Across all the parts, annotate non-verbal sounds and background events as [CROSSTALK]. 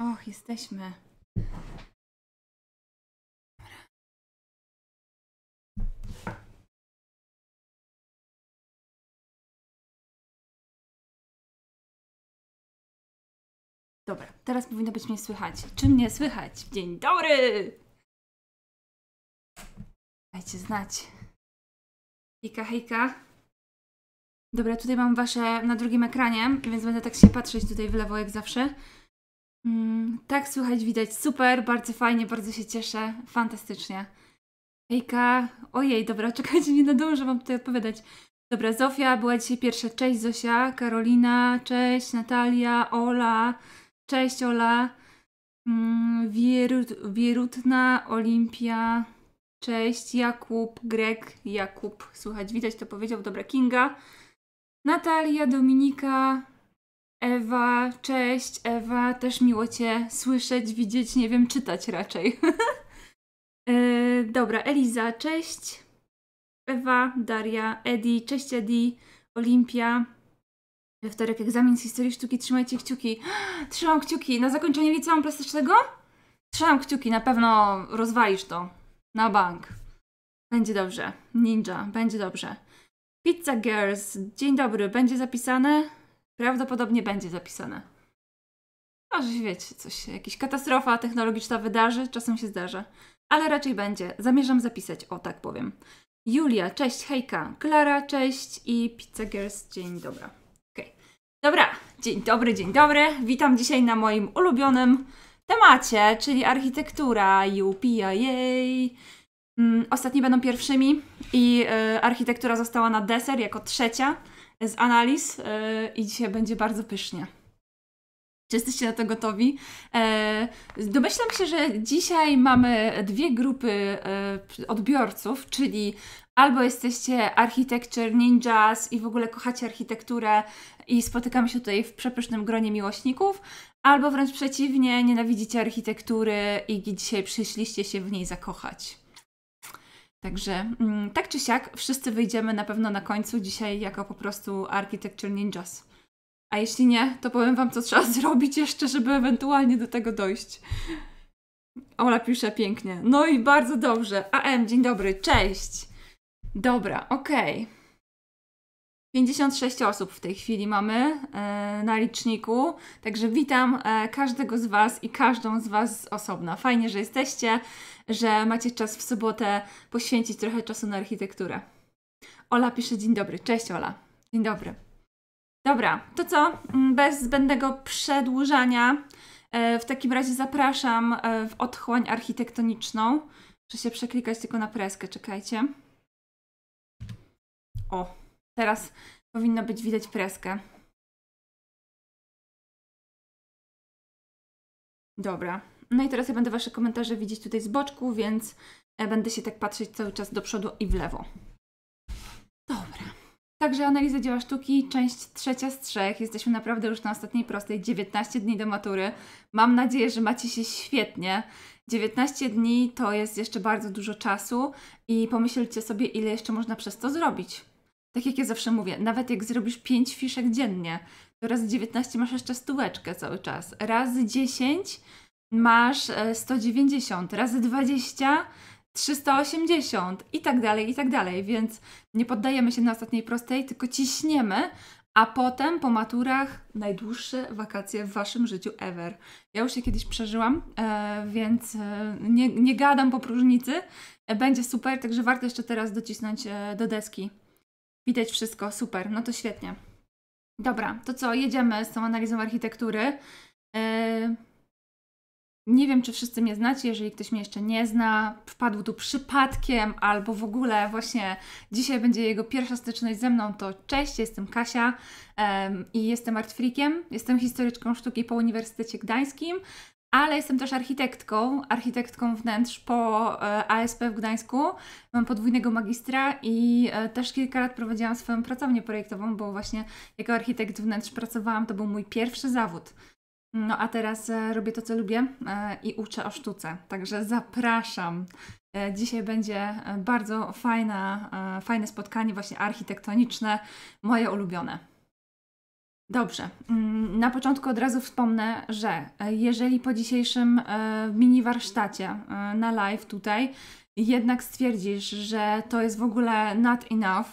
Och, jesteśmy. Dobra, teraz powinno być mnie słychać. Czy mnie słychać? Dzień dobry! Dajcie znać. Hejka, hejka. Dobra, tutaj mam wasze na drugim ekranie, więc będę tak się patrzeć tutaj w lewo jak zawsze. Mm, tak, słychać, widać. Super, bardzo fajnie, bardzo się cieszę. Fantastycznie. Ejka, ojej, dobra, [LAUGHS] czekajcie, nie nadążę Wam tutaj odpowiadać. Dobra, Zofia była dzisiaj pierwsza. Cześć Zosia, Karolina, cześć Natalia, Ola, cześć Ola, mm, Wierut, Wierutna, Olimpia, cześć Jakub, Greg, Jakub, Słychać, widać to powiedział, dobra, Kinga, Natalia, Dominika, Ewa, cześć Ewa, też miło Cię słyszeć, widzieć, nie wiem, czytać raczej. yy, [LAUGHS] dobra, Eliza, cześć. Ewa, Daria, Edi, cześć Edi, Olimpia. We wtorek egzamin z historii sztuki, trzymajcie kciuki. [GASPS] Trzymam kciuki, na zakończenie liceum plastycznego? Trzymam kciuki, na pewno rozwalisz to. Na bank. Będzie dobrze. Ninja, będzie dobrze. Pizza Girls, dzień dobry, będzie zapisane? prawdopodobnie będzie zapisane. Może że wiecie, coś, jakaś katastrofa technologiczna wydarzy, czasem się zdarza. Ale raczej będzie. Zamierzam zapisać, o tak powiem. Julia, cześć, hejka. Klara, cześć i Pizza Girls, dzień dobra. Okay. Dobra, dzień dobry, dzień dobry. Witam dzisiaj na moim ulubionym temacie, czyli architektura. Jupija, jej. Mm, ostatni będą pierwszymi i y, architektura została na deser jako trzecia z analiz e, i dzisiaj będzie bardzo pysznie. Czy jesteście na to gotowi? E, domyślam się, że dzisiaj mamy dwie grupy e, odbiorców, czyli albo jesteście architecture ninjas i w ogóle kochacie architekturę i spotykamy się tutaj w przepysznym gronie miłośników, albo wręcz przeciwnie, nienawidzicie architektury i dzisiaj przyszliście się w niej zakochać. Także mm, tak czy siak, wszyscy wyjdziemy na pewno na końcu dzisiaj jako po prostu Architecture Ninjas. A jeśli nie, to powiem Wam, co trzeba [LAUGHS] zrobić jeszcze, żeby ewentualnie do tego dojść. Ola pisze pięknie. No i bardzo dobrze. AM, dzień dobry, cześć. Dobra, okej. Okay. 56 osób w tej chwili mamy e, na liczniku, także witam e, każdego z Was i każdą z Was osobna. Fajnie, że jesteście że macie czas w sobotę poświęcić trochę czasu na architekturę. Ola pisze dzień dobry. Cześć Ola. Dzień dobry. Dobra, to co? Mm, bez zbędnego przedłużania, e, w takim razie zapraszam e, w otchłań architektoniczną. Muszę się przeklikać tylko na preskę, czekajcie. O, teraz powinno być widać preskę. Dobra. No i teraz ja będę Wasze komentarze widzieć tutaj z boczku, więc e, będę się tak patrzeć cały czas do przodu i w lewo. Dobra. Także analiza dzieła sztuki, część trzecia z trzech. Jesteśmy naprawdę już na ostatniej prostej, 19 dni do matury. Mam nadzieję, że macie się świetnie. 19 dni to jest jeszcze bardzo dużo czasu i pomyślcie sobie, ile jeszcze można przez to zrobić. Tak jak ja zawsze mówię, nawet jak zrobisz 5 fiszek dziennie, to raz 19 masz jeszcze stóweczkę cały czas. Raz 10 masz 190 e, razy 20, 380 i tak dalej, i tak dalej. Więc nie poddajemy się na ostatniej prostej, tylko ciśniemy, a potem po maturach najdłuższe wakacje w waszym życiu ever. Ja już się kiedyś przeżyłam, e, więc e, nie, nie gadam po próżnicy. Będzie super, także warto jeszcze teraz docisnąć do deski. Widać wszystko, super, no to świetnie. Dobra, to co, jedziemy z tą analizą architektury. Nie wiem, czy wszyscy mnie znacie, jeżeli ktoś mnie jeszcze nie zna, wpadł tu przypadkiem albo w ogóle właśnie dzisiaj będzie jego pierwsza styczność ze mną, to cześć, jestem Kasia um, i jestem artfreakiem, jestem historyczką sztuki po Uniwersytecie Gdańskim, ale jestem też architektką, architektką wnętrz po e, ASP w Gdańsku. Mam podwójnego magistra i e, też kilka lat prowadziłam swoją pracownię projektową, bo właśnie jako architekt wnętrz pracowałam, to był mój pierwszy zawód. No a teraz e, robię to, co lubię e, i uczę o sztuce, także zapraszam. E, dzisiaj będzie bardzo fajna, fajne spotkanie, właśnie architektoniczne, moje ulubione. Dobrze, mm, na początku od razu wspomnę, że jeżeli po dzisiejszym mini warsztacie na live tutaj jednak stwierdzisz, że to jest w ogóle not enough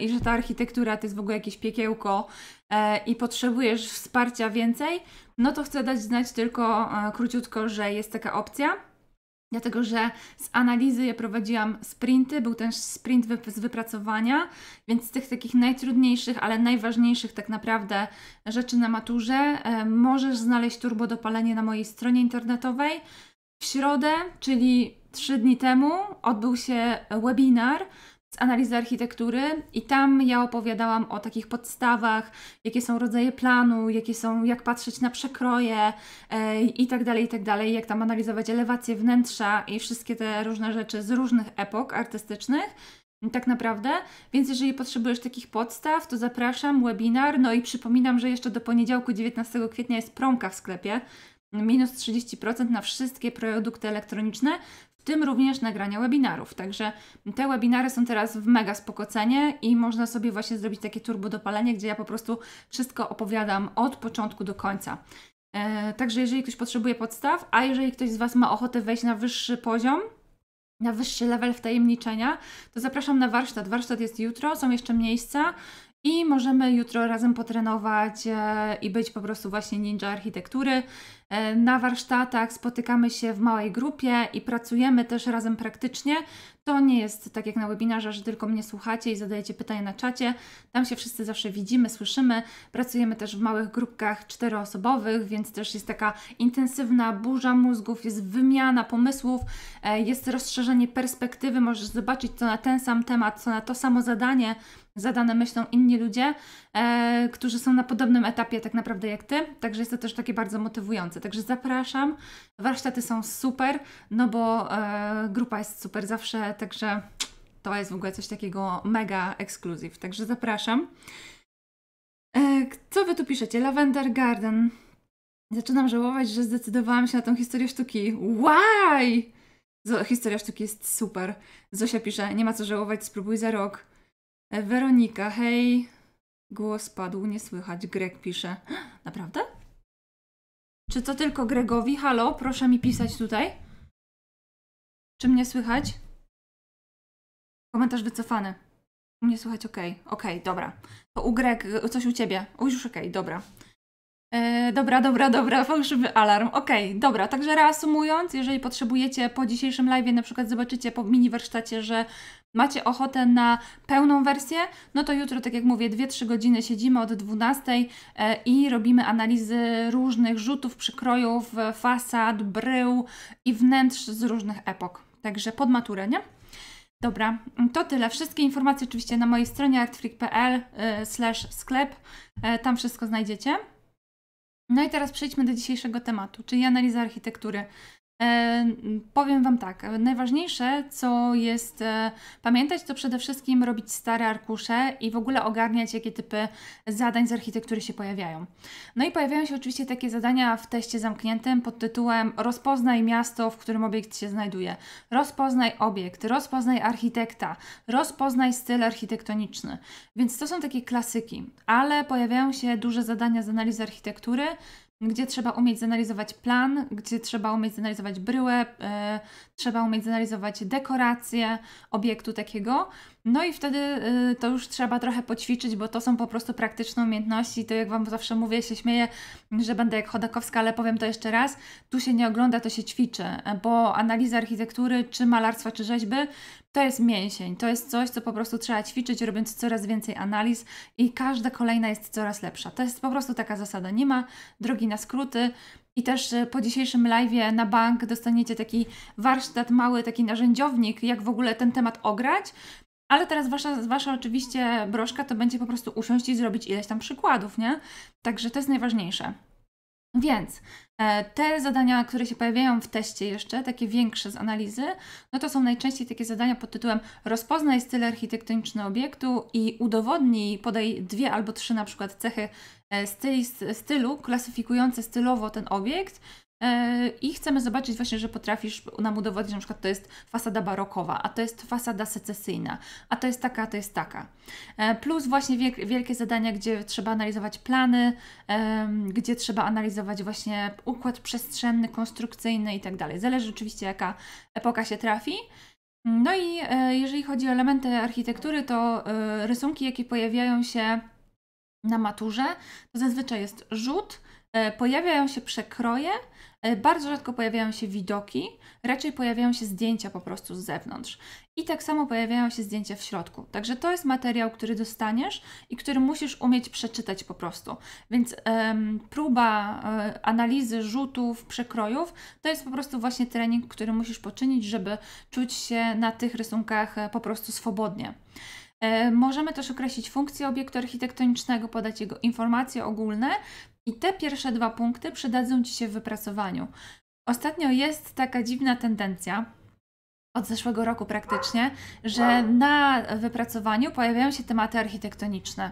i że ta architektura to jest w ogóle jakieś piekiełko E, i potrzebujesz wsparcia więcej, no to chcę dać znać tylko e, króciutko, że jest taka opcja. Dlatego, że z analizy ja prowadziłam sprinty, był też sprint z wypracowania, więc z tych takich najtrudniejszych, ale najważniejszych tak naprawdę rzeczy na maturze e, możesz znaleźć turbo dopalenie na mojej stronie internetowej. W środę, czyli trzy dni temu, odbył się webinar analizy architektury i tam ja opowiadałam o takich podstawach, jakie są rodzaje planu, jakie są, jak patrzeć na przekroje itd e, i tak dalej, i tak dalej, jak tam analizować elewację wnętrza i wszystkie te różne rzeczy z różnych epok artystycznych. Tak naprawdę, więc jeżeli potrzebujesz takich podstaw, to zapraszam, webinar. No i przypominam, że jeszcze do poniedziałku 19 kwietnia jest promka w sklepie, minus 30% na wszystkie produkty elektroniczne tym również nagrania webinarów. Także te webinary są teraz w mega spokocenie i można sobie właśnie zrobić takie turbo dopalenie, gdzie ja po prostu wszystko opowiadam od początku do końca. E, także jeżeli ktoś potrzebuje podstaw, a jeżeli ktoś z Was ma ochotę wejść na wyższy poziom, na wyższy level wtajemniczenia, to zapraszam na warsztat. Warsztat jest jutro, są jeszcze miejsca i możemy jutro razem potrenować e, i być po prostu właśnie ninja architektury. E, na warsztatach spotykamy się w małej grupie i pracujemy też razem praktycznie. To nie jest tak jak na webinarze, że tylko mnie słuchacie i zadajecie pytania na czacie. Tam się wszyscy zawsze widzimy, słyszymy. Pracujemy też w małych grupkach czteroosobowych, więc też jest taka intensywna burza mózgów, jest wymiana pomysłów, e, jest rozszerzenie perspektywy. Możesz zobaczyć, co na ten sam temat, co na to samo zadanie zadane myślą inni ludzie, e, którzy są na podobnym etapie tak naprawdę jak ty, także jest to też takie bardzo motywujące. Także zapraszam, warsztaty są super, no bo e, grupa jest super zawsze, także to jest w ogóle coś takiego mega ekskluzyw, także zapraszam. E, co wy tu piszecie? Lavender Garden. Zaczynam żałować, że zdecydowałam się na tą historię sztuki. Why? Historia sztuki jest super. Zosia pisze, nie ma co żałować, spróbuj za rok. E, Weronika, hej. Głos padł, nie słychać. Greg pisze. [GASPS] Naprawdę? Czy to tylko Gregowi? Halo, proszę mi pisać tutaj. Czy mnie słychać? Komentarz wycofany. U mnie słychać Okej, okay, dobra. To u Greg, y, coś u ciebie. O, już ok, e, dobra. dobra, dobra, dobra, [LAUGHS] fałszywy alarm. Okay, dobra, także reasumując, jeżeli potrzebujecie po dzisiejszym live'ie, na przykład zobaczycie po mini warsztacie, że macie ochotę na pełną wersję, no to jutro, tak jak mówię, 2-3 godziny siedzimy od 12 e, i robimy analizy różnych rzutów, przykrojów, fasad, brył i wnętrz z różnych epok. Także pod maturę, nie? Dobra, to tyle. Wszystkie informacje oczywiście na mojej stronie artfreak.pl e, sklep. E, tam wszystko znajdziecie. No i teraz przejdźmy do dzisiejszego tematu, czyli analiza architektury. E, powiem Wam tak, najważniejsze, co jest e, pamiętać, to przede wszystkim robić stare arkusze i w ogóle ogarniać, jakie typy zadań z architektury się pojawiają. No i pojawiają się oczywiście takie zadania w teście zamkniętym pod tytułem Rozpoznaj miasto, w którym obiekt się znajduje, rozpoznaj obiekt, rozpoznaj architekta, rozpoznaj styl architektoniczny. Więc to są takie klasyki, ale pojawiają się duże zadania z analizy architektury gdzie trzeba umieć zanalizować plan, gdzie trzeba umieć zanalizować bryłę, y, trzeba umieć zanalizować dekorację obiektu takiego. No i wtedy y, to już trzeba trochę poćwiczyć, bo to są po prostu praktyczne umiejętności. To jak Wam zawsze mówię, się śmieję, że będę jak Chodakowska, ale powiem to jeszcze raz. Tu się nie ogląda, to się ćwiczy, bo analiza architektury, czy malarstwa, czy rzeźby to jest mięsień, to jest coś, co po prostu trzeba ćwiczyć, robiąc coraz więcej analiz i każda kolejna jest coraz lepsza. To jest po prostu taka zasada. Nie ma drogi na skróty. I też e, po dzisiejszym live na bank dostaniecie taki warsztat mały, taki narzędziownik, jak w ogóle ten temat ograć. Ale teraz wasza, wasza oczywiście broszka to będzie po prostu usiąść i zrobić ileś tam przykładów, nie? Także to jest najważniejsze. Więc e, te zadania, które się pojawiają w teście jeszcze, takie większe z analizy, no to są najczęściej takie zadania pod tytułem rozpoznaj styl architektoniczny obiektu i udowodnij, podaj dwie albo trzy na przykład cechy e, styli, stylu, klasyfikujące stylowo ten obiekt E, I chcemy zobaczyć właśnie, że potrafisz nam udowodnić, że na przykład to jest fasada barokowa, a to jest fasada secesyjna, a to jest taka, a to jest taka. E, plus właśnie wielkie zadania, gdzie trzeba analizować plany, gdzie trzeba analizować właśnie układ przestrzenny, konstrukcyjny i tak dalej. Zależy oczywiście jaka epoka się trafi. No i e, jeżeli chodzi o elementy architektury, to rysunki, jakie pojawiają się na maturze, to zazwyczaj jest rzut, E, pojawiają się przekroje, e, bardzo rzadko pojawiają się widoki, raczej pojawiają się zdjęcia po prostu z zewnątrz. I tak samo pojawiają się zdjęcia w środku. Także to jest materiał, który dostaniesz i który musisz umieć przeczytać po prostu. Więc próba e, analizy rzutów, przekrojów to jest po prostu właśnie trening, który musisz poczynić, żeby czuć się na tych rysunkach po prostu swobodnie. Możemy też określić funkcję obiektu architektonicznego, podać jego informacje ogólne, i te pierwsze dwa punkty przydadzą Ci się w wypracowaniu. Ostatnio jest taka dziwna tendencja, od zeszłego roku praktycznie, że na wypracowaniu pojawiają się tematy architektoniczne.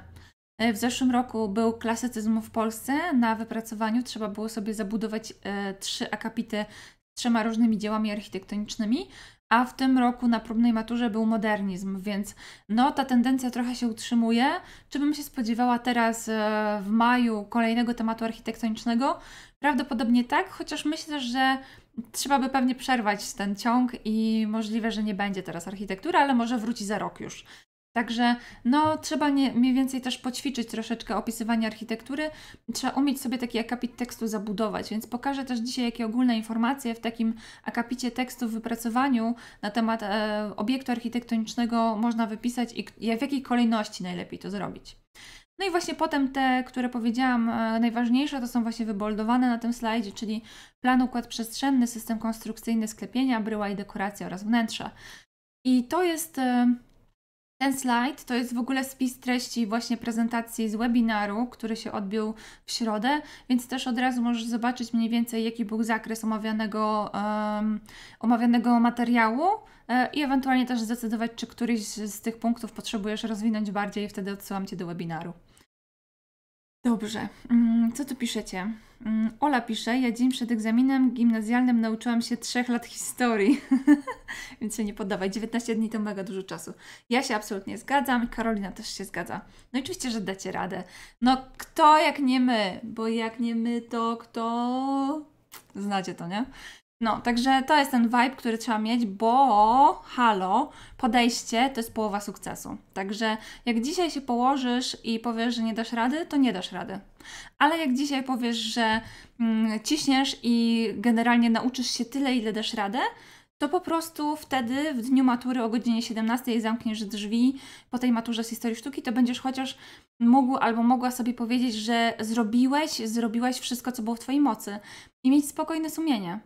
E, w zeszłym roku był klasycyzm w Polsce. Na wypracowaniu trzeba było sobie zabudować e, trzy akapity z trzema różnymi dziełami architektonicznymi a w tym roku na próbnej maturze był modernizm, więc no ta tendencja trochę się utrzymuje. Czy bym się spodziewała teraz e, w maju kolejnego tematu architektonicznego? Prawdopodobnie tak, chociaż myślę, że trzeba by pewnie przerwać ten ciąg i możliwe, że nie będzie teraz architektury, ale może wróci za rok już. Także no, trzeba nie, mniej więcej też poćwiczyć troszeczkę opisywanie architektury. Trzeba umieć sobie taki akapit tekstu zabudować, więc pokażę też dzisiaj, jakie ogólne informacje w takim akapicie tekstu w wypracowaniu na temat e, obiektu architektonicznego można wypisać i, i w jakiej kolejności najlepiej to zrobić. No i właśnie potem te, które powiedziałam, e, najważniejsze to są właśnie wyboldowane na tym slajdzie, czyli plan, układ przestrzenny, system konstrukcyjny sklepienia, bryła i dekoracja oraz wnętrza. I to jest e, ten slajd to jest w ogóle spis treści właśnie prezentacji z webinaru, który się odbył w środę, więc też od razu możesz zobaczyć mniej więcej, jaki był zakres omawianego, um, omawianego materiału e, i ewentualnie też zdecydować, czy któryś z tych punktów potrzebujesz rozwinąć bardziej, i wtedy odsyłam Cię do webinaru. Dobrze, mm, co tu piszecie? Mm, Ola pisze, ja dzień przed egzaminem gimnazjalnym nauczyłam się trzech lat historii, [LAUGHS] więc się nie poddawaj. 19 dni to mega dużo czasu. Ja się absolutnie zgadzam i Karolina też się zgadza. No i oczywiście, że dacie radę. No kto jak nie my, bo jak nie my, to kto... Znacie to, nie? No, także to jest ten vibe, który trzeba mieć, bo halo, podejście to jest połowa sukcesu. Także jak dzisiaj się położysz i powiesz, że nie dasz rady, to nie dasz rady. Ale jak dzisiaj powiesz, że mm, ciśniesz i generalnie nauczysz się tyle, ile dasz radę, to po prostu wtedy w dniu matury o godzinie 17 zamkniesz drzwi po tej maturze z historii sztuki, to będziesz chociaż mógł albo mogła sobie powiedzieć, że zrobiłeś, zrobiłaś wszystko, co było w Twojej mocy i mieć spokojne sumienie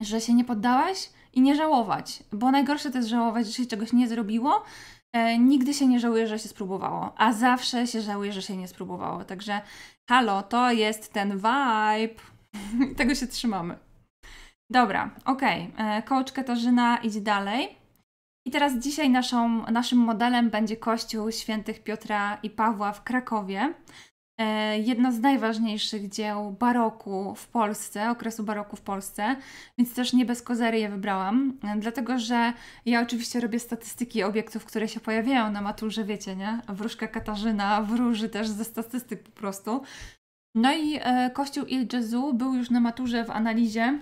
że się nie poddałaś i nie żałować, bo najgorsze to jest żałować, że się czegoś nie zrobiło. E, nigdy się nie żałuję, że się spróbowało, a zawsze się żałuję, że się nie spróbowało. Także halo, to jest ten vibe. [LAUGHS] Tego się trzymamy. Dobra, okej. Okay. E, coach Katarzyna, idź dalej. I teraz dzisiaj naszą, naszym modelem będzie Kościół Świętych Piotra i Pawła w Krakowie. E, jedno z najważniejszych dzieł baroku w Polsce, okresu baroku w Polsce, więc też nie bez kozery je wybrałam, e, dlatego że ja oczywiście robię statystyki obiektów, które się pojawiają na maturze, wiecie, nie? Wróżka Katarzyna wróży też ze statystyk po prostu. No i e, Kościół Il Jezu był już na maturze w analizie.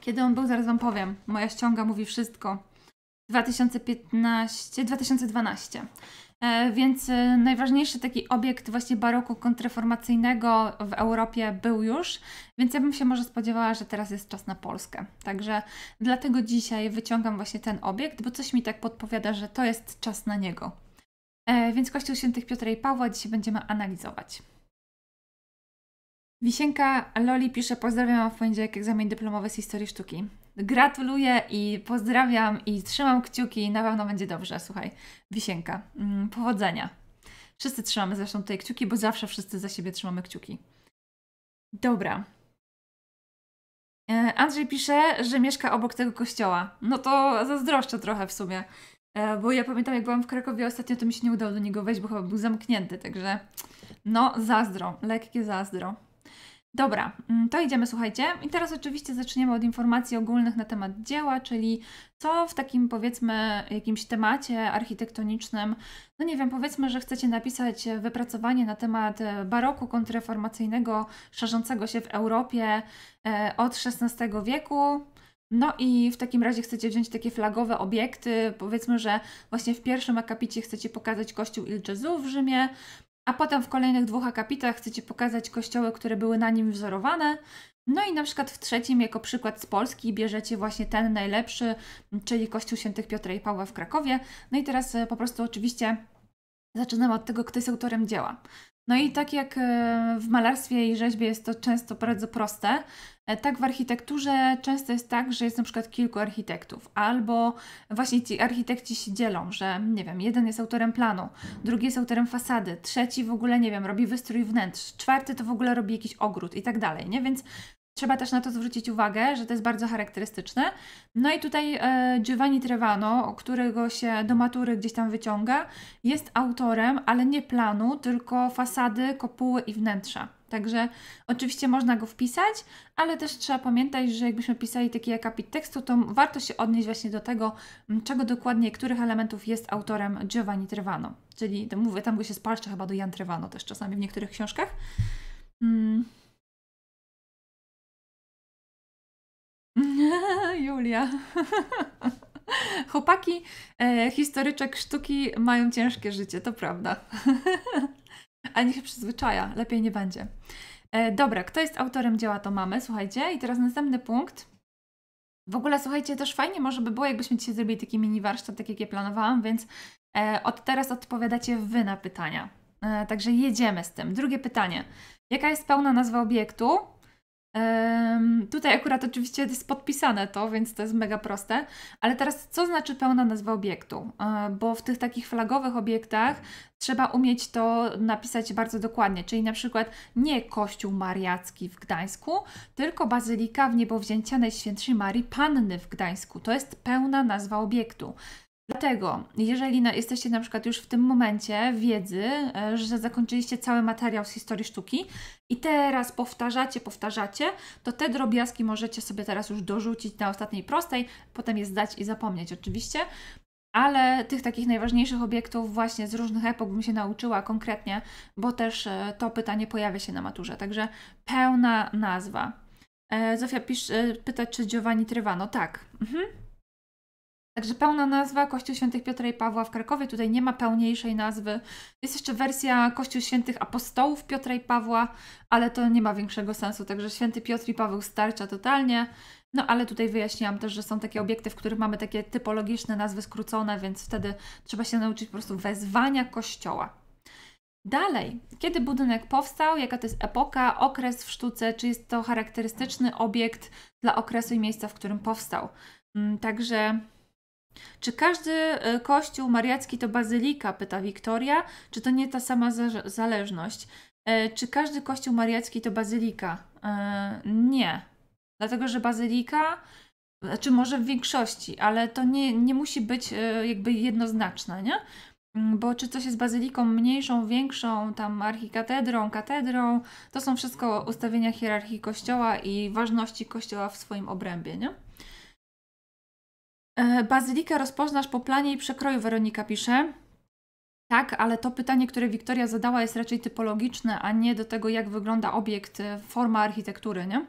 Kiedy on był, zaraz Wam powiem. Moja ściąga mówi wszystko. 2015, 2012. E, więc e, najważniejszy taki obiekt właśnie baroku kontreformacyjnego w Europie był już, więc ja bym się może spodziewała, że teraz jest czas na Polskę. Także dlatego dzisiaj wyciągam właśnie ten obiekt, bo coś mi tak podpowiada, że to jest czas na niego. E, więc Kościół Świętych Piotra i Pawła dzisiaj będziemy analizować. Wisienka Loli pisze, pozdrawiam w poniedziałek egzamin dyplomowy z historii sztuki. Gratuluję i pozdrawiam i trzymam kciuki, na pewno będzie dobrze, słuchaj. Wisienka, mm, powodzenia. Wszyscy trzymamy zresztą tutaj kciuki, bo zawsze wszyscy za siebie trzymamy kciuki. Dobra. E, Andrzej pisze, że mieszka obok tego kościoła. No to zazdroszczę trochę w sumie. E, bo ja pamiętam, jak byłam w Krakowie ostatnio, to mi się nie udało do niego wejść, bo chyba był zamknięty, także no, zazdro, lekkie zazdro. Dobra, mm, to idziemy, słuchajcie. I teraz oczywiście zaczniemy od informacji ogólnych na temat dzieła, czyli co w takim powiedzmy jakimś temacie architektonicznym, no nie wiem, powiedzmy, że chcecie napisać wypracowanie na temat baroku kontrreformacyjnego szerzącego się w Europie e, od XVI wieku. No i w takim razie chcecie wziąć takie flagowe obiekty, powiedzmy, że właśnie w pierwszym akapicie chcecie pokazać kościół Il Gesù w Rzymie, a potem w kolejnych dwóch akapitach chcecie Ci pokazać kościoły, które były na nim wzorowane. No i na przykład w trzecim, jako przykład z Polski, bierzecie właśnie ten najlepszy, czyli Kościół Świętych Piotra i Pawła w Krakowie. No i teraz e, po prostu oczywiście zaczynamy od tego, kto jest autorem dzieła. No i tak jak e, w malarstwie i rzeźbie jest to często bardzo proste, e, tak w architekturze często jest tak, że jest na przykład kilku architektów, albo właśnie ci architekci się dzielą, że nie wiem, jeden jest autorem planu, drugi jest autorem fasady, trzeci w ogóle, nie wiem, robi wystrój wnętrz, czwarty to w ogóle robi jakiś ogród i tak dalej, nie? Więc Trzeba też na to zwrócić uwagę, że to jest bardzo charakterystyczne. No i tutaj e, Giovanni Trevano, którego się do matury gdzieś tam wyciąga, jest autorem, ale nie planu, tylko fasady, kopuły i wnętrza. Także oczywiście można go wpisać, ale też trzeba pamiętać, że jakbyśmy pisali taki akapit tekstu, to warto się odnieść właśnie do tego, czego dokładnie, których elementów jest autorem Giovanni Trevano. Czyli mówię, tam go się spalszcza chyba do Jan Trevano też czasami w niektórych książkach. Mm. Julia. [LAUGHS] Chłopaki, e, historyczek sztuki mają ciężkie życie, to prawda. A [LAUGHS] niech się przyzwyczaja, lepiej nie będzie. E, dobra, kto jest autorem dzieła, to mamy, słuchajcie. I teraz następny punkt. W ogóle, słuchajcie, też fajnie może by było, jakbyśmy dzisiaj zrobili taki mini warsztat, tak jak je planowałam, więc e, od teraz odpowiadacie wy na pytania. E, także jedziemy z tym. Drugie pytanie. Jaka jest pełna nazwa obiektu? Um, tutaj akurat oczywiście jest podpisane to, więc to jest mega proste. Ale teraz co znaczy pełna nazwa obiektu? E, bo w tych takich flagowych obiektach trzeba umieć to napisać bardzo dokładnie, czyli na przykład nie Kościół Mariacki w Gdańsku, tylko Bazylika w Niebowzięcianej Świętszej Marii Panny w Gdańsku. To jest pełna nazwa obiektu. Dlatego, jeżeli jesteście na przykład już w tym momencie wiedzy, e, że zakończyliście cały materiał z historii sztuki i teraz powtarzacie, powtarzacie, to te drobiazgi możecie sobie teraz już dorzucić na ostatniej prostej, potem je zdać i zapomnieć oczywiście. Ale tych takich najważniejszych obiektów właśnie z różnych epok bym się nauczyła konkretnie, bo też e, to pytanie pojawia się na maturze. Także pełna nazwa. E, Zofia pisz, pyta, czy Giovanni Trevano. Tak. Mhm. Także pełna nazwa Kościół Świętych Piotra i Pawła w Krakowie. Tutaj nie ma pełniejszej nazwy. Jest jeszcze wersja Kościół Świętych Apostołów Piotra i Pawła, ale to nie ma większego sensu. Także Święty Piotr i Paweł starcza totalnie. No ale tutaj wyjaśniłam też, że są takie obiekty, w których mamy takie typologiczne nazwy skrócone, więc wtedy trzeba się nauczyć po prostu wezwania Kościoła. Dalej, kiedy budynek powstał, jaka to jest epoka, okres w sztuce, czy jest to charakterystyczny obiekt dla okresu i miejsca, w którym powstał. Mm, także czy każdy e, kościół mariacki to bazylika? Pyta Wiktoria. Czy to nie ta sama zależność? E, czy każdy kościół mariacki to bazylika? E, nie. Dlatego, że bazylika, znaczy może w większości, ale to nie, nie musi być jakby jednoznaczne, nie? Mm, bo czy coś jest bazyliką mniejszą, większą, tam archikatedrą, katedrą, to są wszystko ustawienia hierarchii kościoła i ważności kościoła w swoim obrębie, nie? E, bazylikę rozpoznasz po planie i przekroju, Weronika pisze. Tak, ale to pytanie, które Wiktoria zadała, jest raczej typologiczne, a nie do tego, jak wygląda obiekt, e, forma architektury, nie?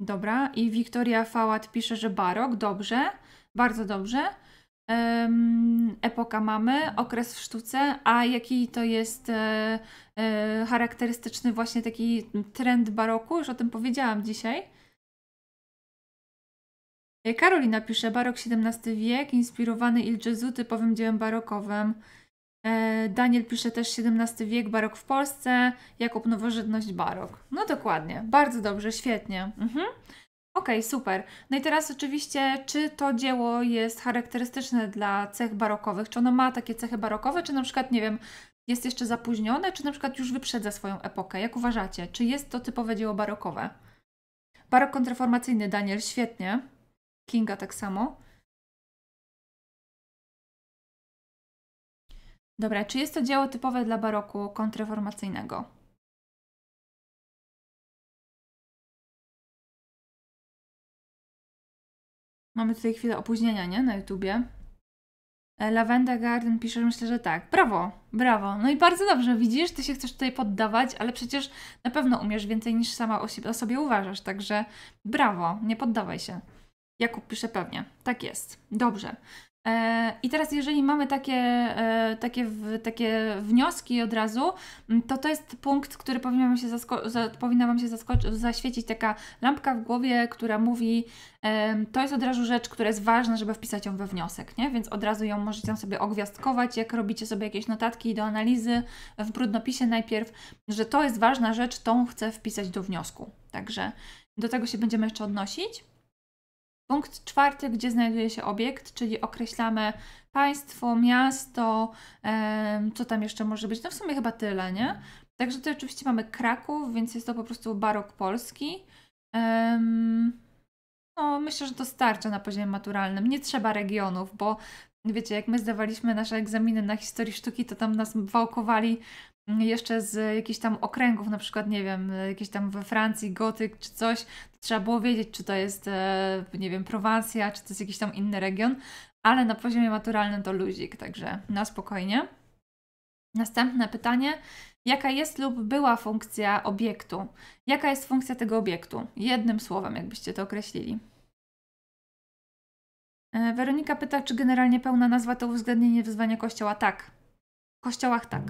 Dobra, i Wiktoria Fałat pisze, że barok, dobrze, bardzo dobrze. Um, epoka mamy, okres w sztuce, a jaki to jest e, e, charakterystyczny właśnie taki trend baroku, już o tym powiedziałam dzisiaj. E, Karolina pisze, barok XVII wiek, inspirowany Il Gesù typowym dziełem barokowym. E, Daniel pisze też XVII wiek, barok w Polsce, Jakub nowożytność, barok. No dokładnie, bardzo dobrze, świetnie. Mhm. Okej, okay, super. No i teraz oczywiście, czy to dzieło jest charakterystyczne dla cech barokowych? Czy ono ma takie cechy barokowe, czy na przykład, nie wiem, jest jeszcze zapóźnione, czy na przykład już wyprzedza swoją epokę? Jak uważacie? Czy jest to typowe dzieło barokowe? Barok kontrreformacyjny, Daniel, świetnie. Kinga tak samo. Dobra, czy jest to dzieło typowe dla baroku kontrreformacyjnego? Mamy tutaj chwilę opóźnienia, nie? Na YouTubie. E, Lavenda Garden pisze, że myślę, że tak. Brawo, brawo. No i bardzo dobrze, widzisz, ty się chcesz tutaj poddawać, ale przecież na pewno umiesz więcej niż sama o, o sobie uważasz, także brawo, nie poddawaj się. Jakub pisze pewnie. Tak jest. Dobrze. E, I teraz, jeżeli mamy takie, e, takie, takie wnioski od razu, to to jest punkt, który powinna Wam się, zasko- powinna wam się zaskoc- zaświecić taka lampka w głowie, która mówi, e, to jest od razu rzecz, która jest ważna, żeby wpisać ją we wniosek, nie? więc od razu ją możecie sobie ogwiazdkować, jak robicie sobie jakieś notatki do analizy w brudnopisie najpierw, że to jest ważna rzecz, tą chcę wpisać do wniosku. Także do tego się będziemy jeszcze odnosić. Punkt czwarty, gdzie znajduje się obiekt, czyli określamy państwo, miasto, co tam jeszcze może być. No w sumie chyba tyle, nie? Także tutaj oczywiście mamy Kraków, więc jest to po prostu barok polski. No, myślę, że to starcza na poziomie maturalnym. Nie trzeba regionów, bo wiecie, jak my zdawaliśmy nasze egzaminy na historii sztuki, to tam nas wałkowali jeszcze z jakichś tam okręgów, na przykład, nie wiem, jakiś tam we Francji gotyk czy coś, trzeba było wiedzieć, czy to jest, e, nie wiem, Prowansja, czy to jest jakiś tam inny region, ale na poziomie maturalnym to luzik, także na spokojnie. Następne pytanie. Jaka jest lub była funkcja obiektu? Jaka jest funkcja tego obiektu? Jednym słowem, jakbyście to określili. E, Weronika pyta, czy generalnie pełna nazwa to uwzględnienie wyzwania kościoła? Tak. W kościołach tak.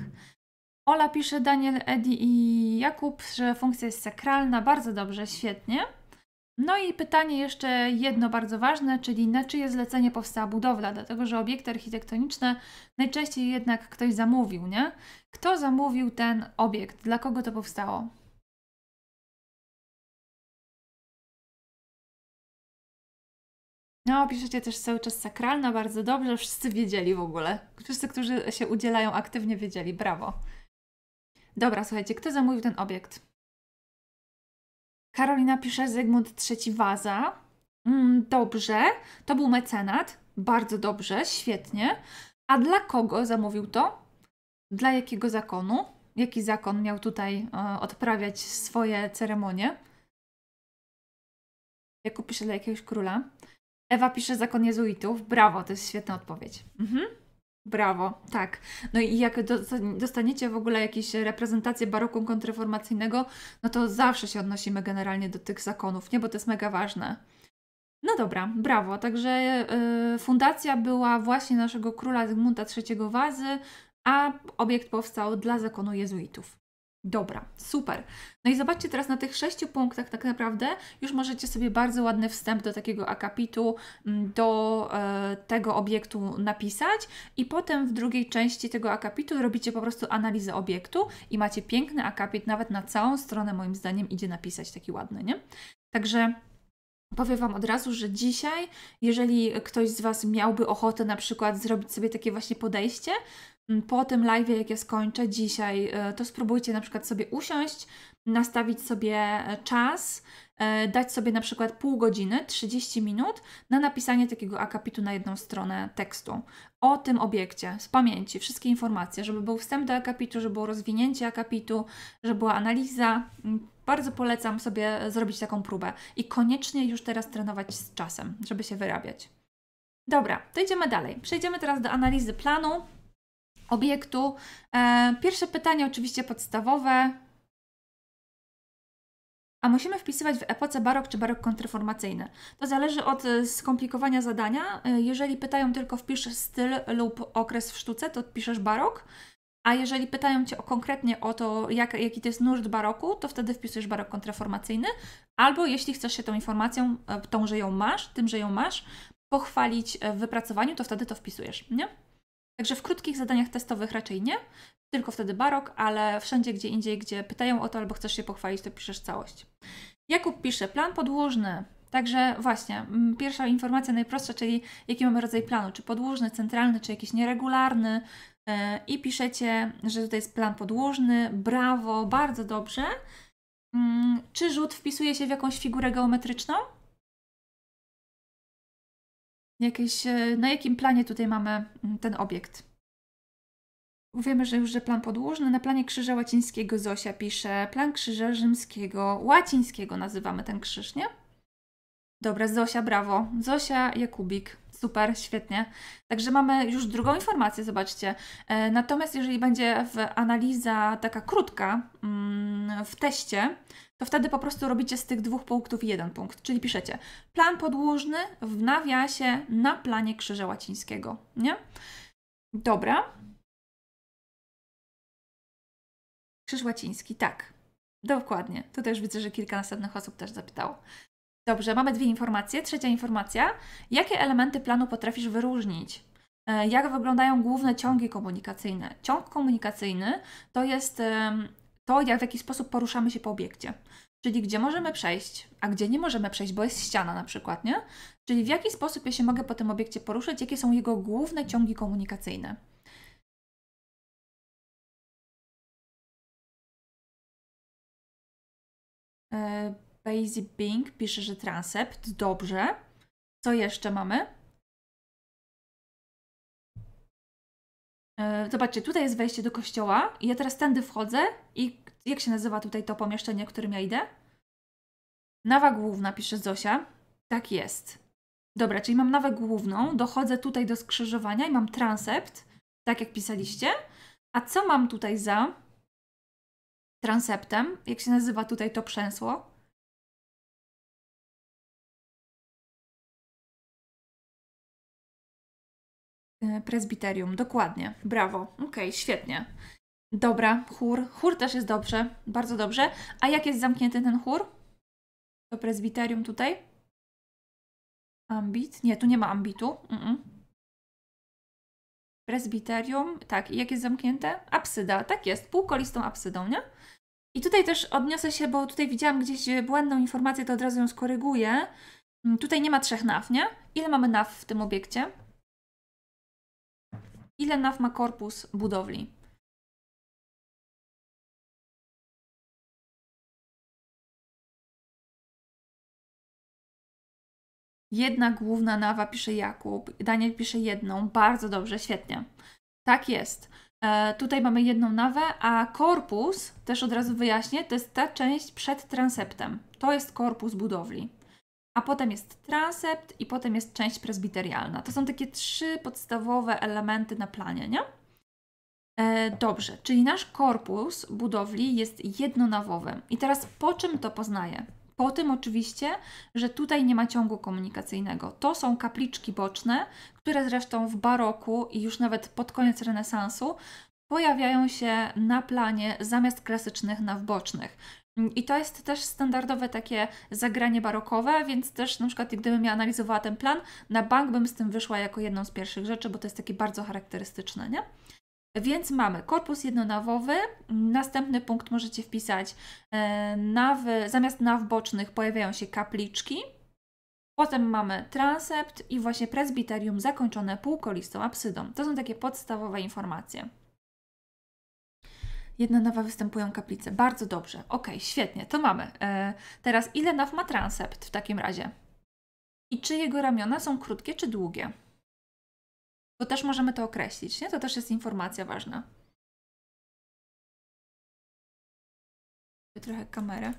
Ola pisze Daniel, Edi i Jakub, że funkcja jest sakralna. Bardzo dobrze, świetnie. No i pytanie jeszcze jedno bardzo ważne, czyli na czyje zlecenie powstała budowla, dlatego że obiekty architektoniczne najczęściej jednak ktoś zamówił, nie? Kto zamówił ten obiekt? Dla kogo to powstało? No, piszecie też cały czas sakralna, bardzo dobrze, wszyscy wiedzieli w ogóle. Wszyscy, którzy się udzielają aktywnie wiedzieli, brawo. Dobra, słuchajcie, kto zamówił ten obiekt? Karolina pisze Zygmunt III Waza. Mm, dobrze, to był mecenat. Bardzo dobrze, świetnie. A dla kogo zamówił to? Dla jakiego zakonu? Jaki zakon miał tutaj e, odprawiać swoje ceremonie? Jak pisze dla jakiegoś króla. Ewa pisze zakon jezuitów. Brawo, to jest świetna odpowiedź. Mhm. Brawo, tak. No i jak dostaniecie w ogóle jakieś reprezentacje baroku kontrreformacyjnego, no to zawsze się odnosimy generalnie do tych zakonów, nie? Bo to jest mega ważne. No dobra, brawo. Także yy, fundacja była właśnie naszego króla Zygmunta III Wazy, a obiekt powstał dla zakonu jezuitów. Dobra, super. No i zobaczcie teraz na tych sześciu punktach tak naprawdę już możecie sobie bardzo ładny wstęp do takiego akapitu, mm, do e, tego obiektu napisać i potem w drugiej części tego akapitu robicie po prostu analizę obiektu i macie piękny akapit, nawet na całą stronę moim zdaniem idzie napisać taki ładny, nie? Także Powiem Wam od razu, że dzisiaj, jeżeli ktoś z Was miałby ochotę na przykład zrobić sobie takie właśnie podejście, mm, po tym live, jak ja skończę dzisiaj, e, to spróbujcie na przykład sobie usiąść, nastawić sobie e, czas, e, dać sobie na przykład pół godziny, 30 minut na napisanie takiego akapitu na jedną stronę tekstu o tym obiekcie, z pamięci, wszystkie informacje, żeby był wstęp do akapitu, żeby było rozwinięcie akapitu, żeby była analiza mm, bardzo polecam sobie zrobić taką próbę i koniecznie już teraz trenować z czasem, żeby się wyrabiać. Dobra, to idziemy dalej. Przejdziemy teraz do analizy planu obiektu. E, pierwsze pytanie, oczywiście podstawowe. A musimy wpisywać w epoce barok czy barok kontrreformacyjny. To zależy od e, skomplikowania zadania. E, jeżeli pytają tylko wpisz styl lub okres w sztuce, to piszesz barok. A jeżeli pytają Cię o konkretnie o to, jak, jaki to jest nurt baroku, to wtedy wpisujesz barok kontraformacyjny. Albo jeśli chcesz się tą informacją, e, tą, że ją masz, tym, że ją masz, pochwalić e, w wypracowaniu, to wtedy to wpisujesz, nie? Także w krótkich zadaniach testowych raczej nie, tylko wtedy barok, ale wszędzie gdzie indziej, gdzie pytają o to albo chcesz się pochwalić, to piszesz całość. Jakub pisze, plan podłużny. Także właśnie, pierwsza informacja najprostsza, czyli jaki mamy rodzaj planu, czy podłużny, centralny, czy jakiś nieregularny, E, i piszecie, że tutaj jest plan podłożny, brawo, bardzo dobrze. Mm, czy rzut wpisuje się w jakąś figurę geometryczną? Jakieś, e, na jakim planie tutaj mamy mm, ten obiekt? Wiemy, że już że plan podłużny. Na planie krzyża łacińskiego Zosia pisze plan krzyża rzymskiego, łacińskiego nazywamy ten krzyż, nie? Dobra, Zosia, brawo. Zosia Jakubik super, świetnie. Także mamy już drugą informację, zobaczcie. E, natomiast jeżeli będzie analiza taka krótka mm, w teście, to wtedy po prostu robicie z tych dwóch punktów jeden punkt, czyli piszecie plan podłużny w nawiasie na planie krzyża łacińskiego, nie? Dobra. Krzyż łaciński, tak. Dokładnie. tutaj już widzę, że kilka następnych osób też zapytało. Dobrze, mamy dwie informacje. Trzecia informacja. Jakie elementy planu potrafisz wyróżnić? E, jak wyglądają główne ciągi komunikacyjne? Ciąg komunikacyjny to jest to, jak w jaki sposób poruszamy się po obiekcie. Czyli gdzie możemy przejść, a gdzie nie możemy przejść, bo jest ściana na przykład, nie? Czyli w jaki sposób ja się mogę po tym obiekcie poruszyć, jakie są jego główne ciągi komunikacyjne. Yy. Basie Bing pisze, że transept. Dobrze. Co jeszcze mamy? E, zobaczcie, tutaj jest wejście do kościoła i ja teraz tędy wchodzę i jak się nazywa tutaj to pomieszczenie, którym ja idę? Nawa główna, pisze Zosia. Tak jest. Dobra, czyli mam nawę główną, dochodzę tutaj do skrzyżowania i mam transept, tak jak pisaliście. A co mam tutaj za transeptem? Jak się nazywa tutaj to przęsło? E, prezbiterium, dokładnie. Brawo. Okej, okay, świetnie. Dobra, chór. Chór też jest dobrze, bardzo dobrze. A jak jest zamknięty ten chór? To prezbiterium tutaj? Ambit? Nie, tu nie ma ambitu. Mm -mm. Prezbiterium, tak. I jak jest zamknięte? Absyda, tak jest. Półkolistą absydą, nie? I tutaj też odniosę się, bo tutaj widziałam gdzieś błędną informację, to od razu ją skoryguję. Mm, tutaj nie ma trzech naf, nie? Ile mamy naf w tym obiekcie? Ile naw ma korpus budowli? Jedna główna nawa, pisze Jakub. Daniel pisze jedną. Bardzo dobrze, świetnie. Tak jest. E, tutaj mamy jedną nawę, a korpus, też od razu wyjaśnię, to jest ta część przed transeptem. To jest korpus budowli a potem jest transept i potem jest część prezbiterialna. To są takie trzy podstawowe elementy na planie, nie? E, dobrze, czyli nasz korpus budowli jest jednonawowy. I teraz po czym to poznaję? Po tym oczywiście, że tutaj nie ma ciągu komunikacyjnego. To są kapliczki boczne, które zresztą w baroku i już nawet pod koniec renesansu pojawiają się na planie zamiast klasycznych naw bocznych. Mm, I to jest też standardowe takie zagranie barokowe, więc też na przykład gdybym ja analizowała ten plan, na bank bym z tym wyszła jako jedną z pierwszych rzeczy, bo to jest takie bardzo charakterystyczne, nie? Więc mamy korpus jednonawowy, następny punkt możecie wpisać e, nawy, zamiast naw bocznych pojawiają się kapliczki, potem mamy transept i właśnie presbiterium zakończone półkolistą absydą. To są takie podstawowe informacje. Jedna nawa występują kaplice. Bardzo dobrze. Ok, świetnie, to mamy. E, teraz ile naw ma transept w takim razie? I czy jego ramiona są krótkie czy długie? Bo też możemy to określić, nie? To też jest informacja ważna. Trochę kamerę.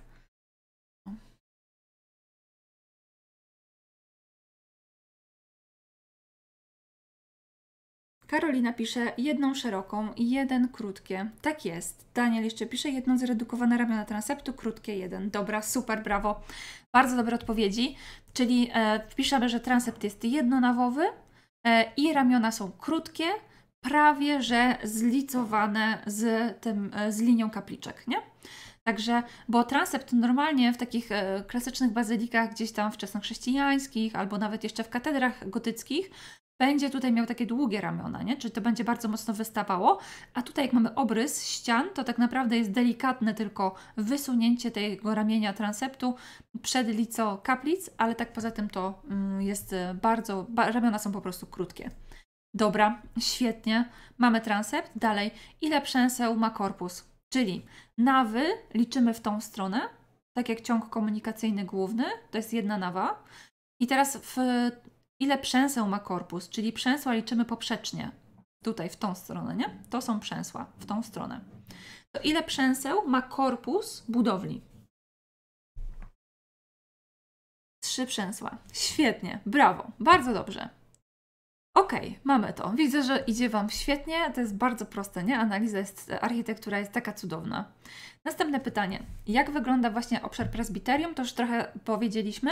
Karolina pisze jedną szeroką i jeden krótkie. Tak jest. Daniel jeszcze pisze jedną zredukowane ramiona transeptu, krótkie jeden. Dobra, super, brawo. Bardzo dobre odpowiedzi. Czyli e, piszemy, że transept jest jednonawowy e, i ramiona są krótkie, prawie że zlicowane z, tym, e, z linią kapliczek, nie? Także, bo transept normalnie w takich e, klasycznych bazylikach, gdzieś tam wczesnochrześcijańskich, albo nawet jeszcze w katedrach gotyckich, będzie tutaj miał takie długie ramiona, nie? czyli to będzie bardzo mocno wystawało, a tutaj jak mamy obrys ścian, to tak naprawdę jest delikatne tylko wysunięcie tego ramienia transeptu przed lico kaplic, ale tak poza tym to mm, jest y, bardzo, ramiona są po prostu krótkie. Dobra, świetnie, mamy transept, dalej, ile przęseł ma korpus? Czyli nawy liczymy w tą stronę, tak jak ciąg komunikacyjny główny, to jest jedna nawa, i teraz w ile przęseł ma korpus, czyli przęsła liczymy poprzecznie, tutaj w tą stronę, nie? To są przęsła, w tą stronę. To ile przęseł ma korpus budowli? Trzy przęsła. Świetnie, brawo, bardzo dobrze. OK, mamy to. Widzę, że idzie Wam świetnie. To jest bardzo proste, nie? Analiza jest, architektura jest taka cudowna. Następne pytanie. Jak wygląda właśnie obszar prezbiterium? To już trochę powiedzieliśmy.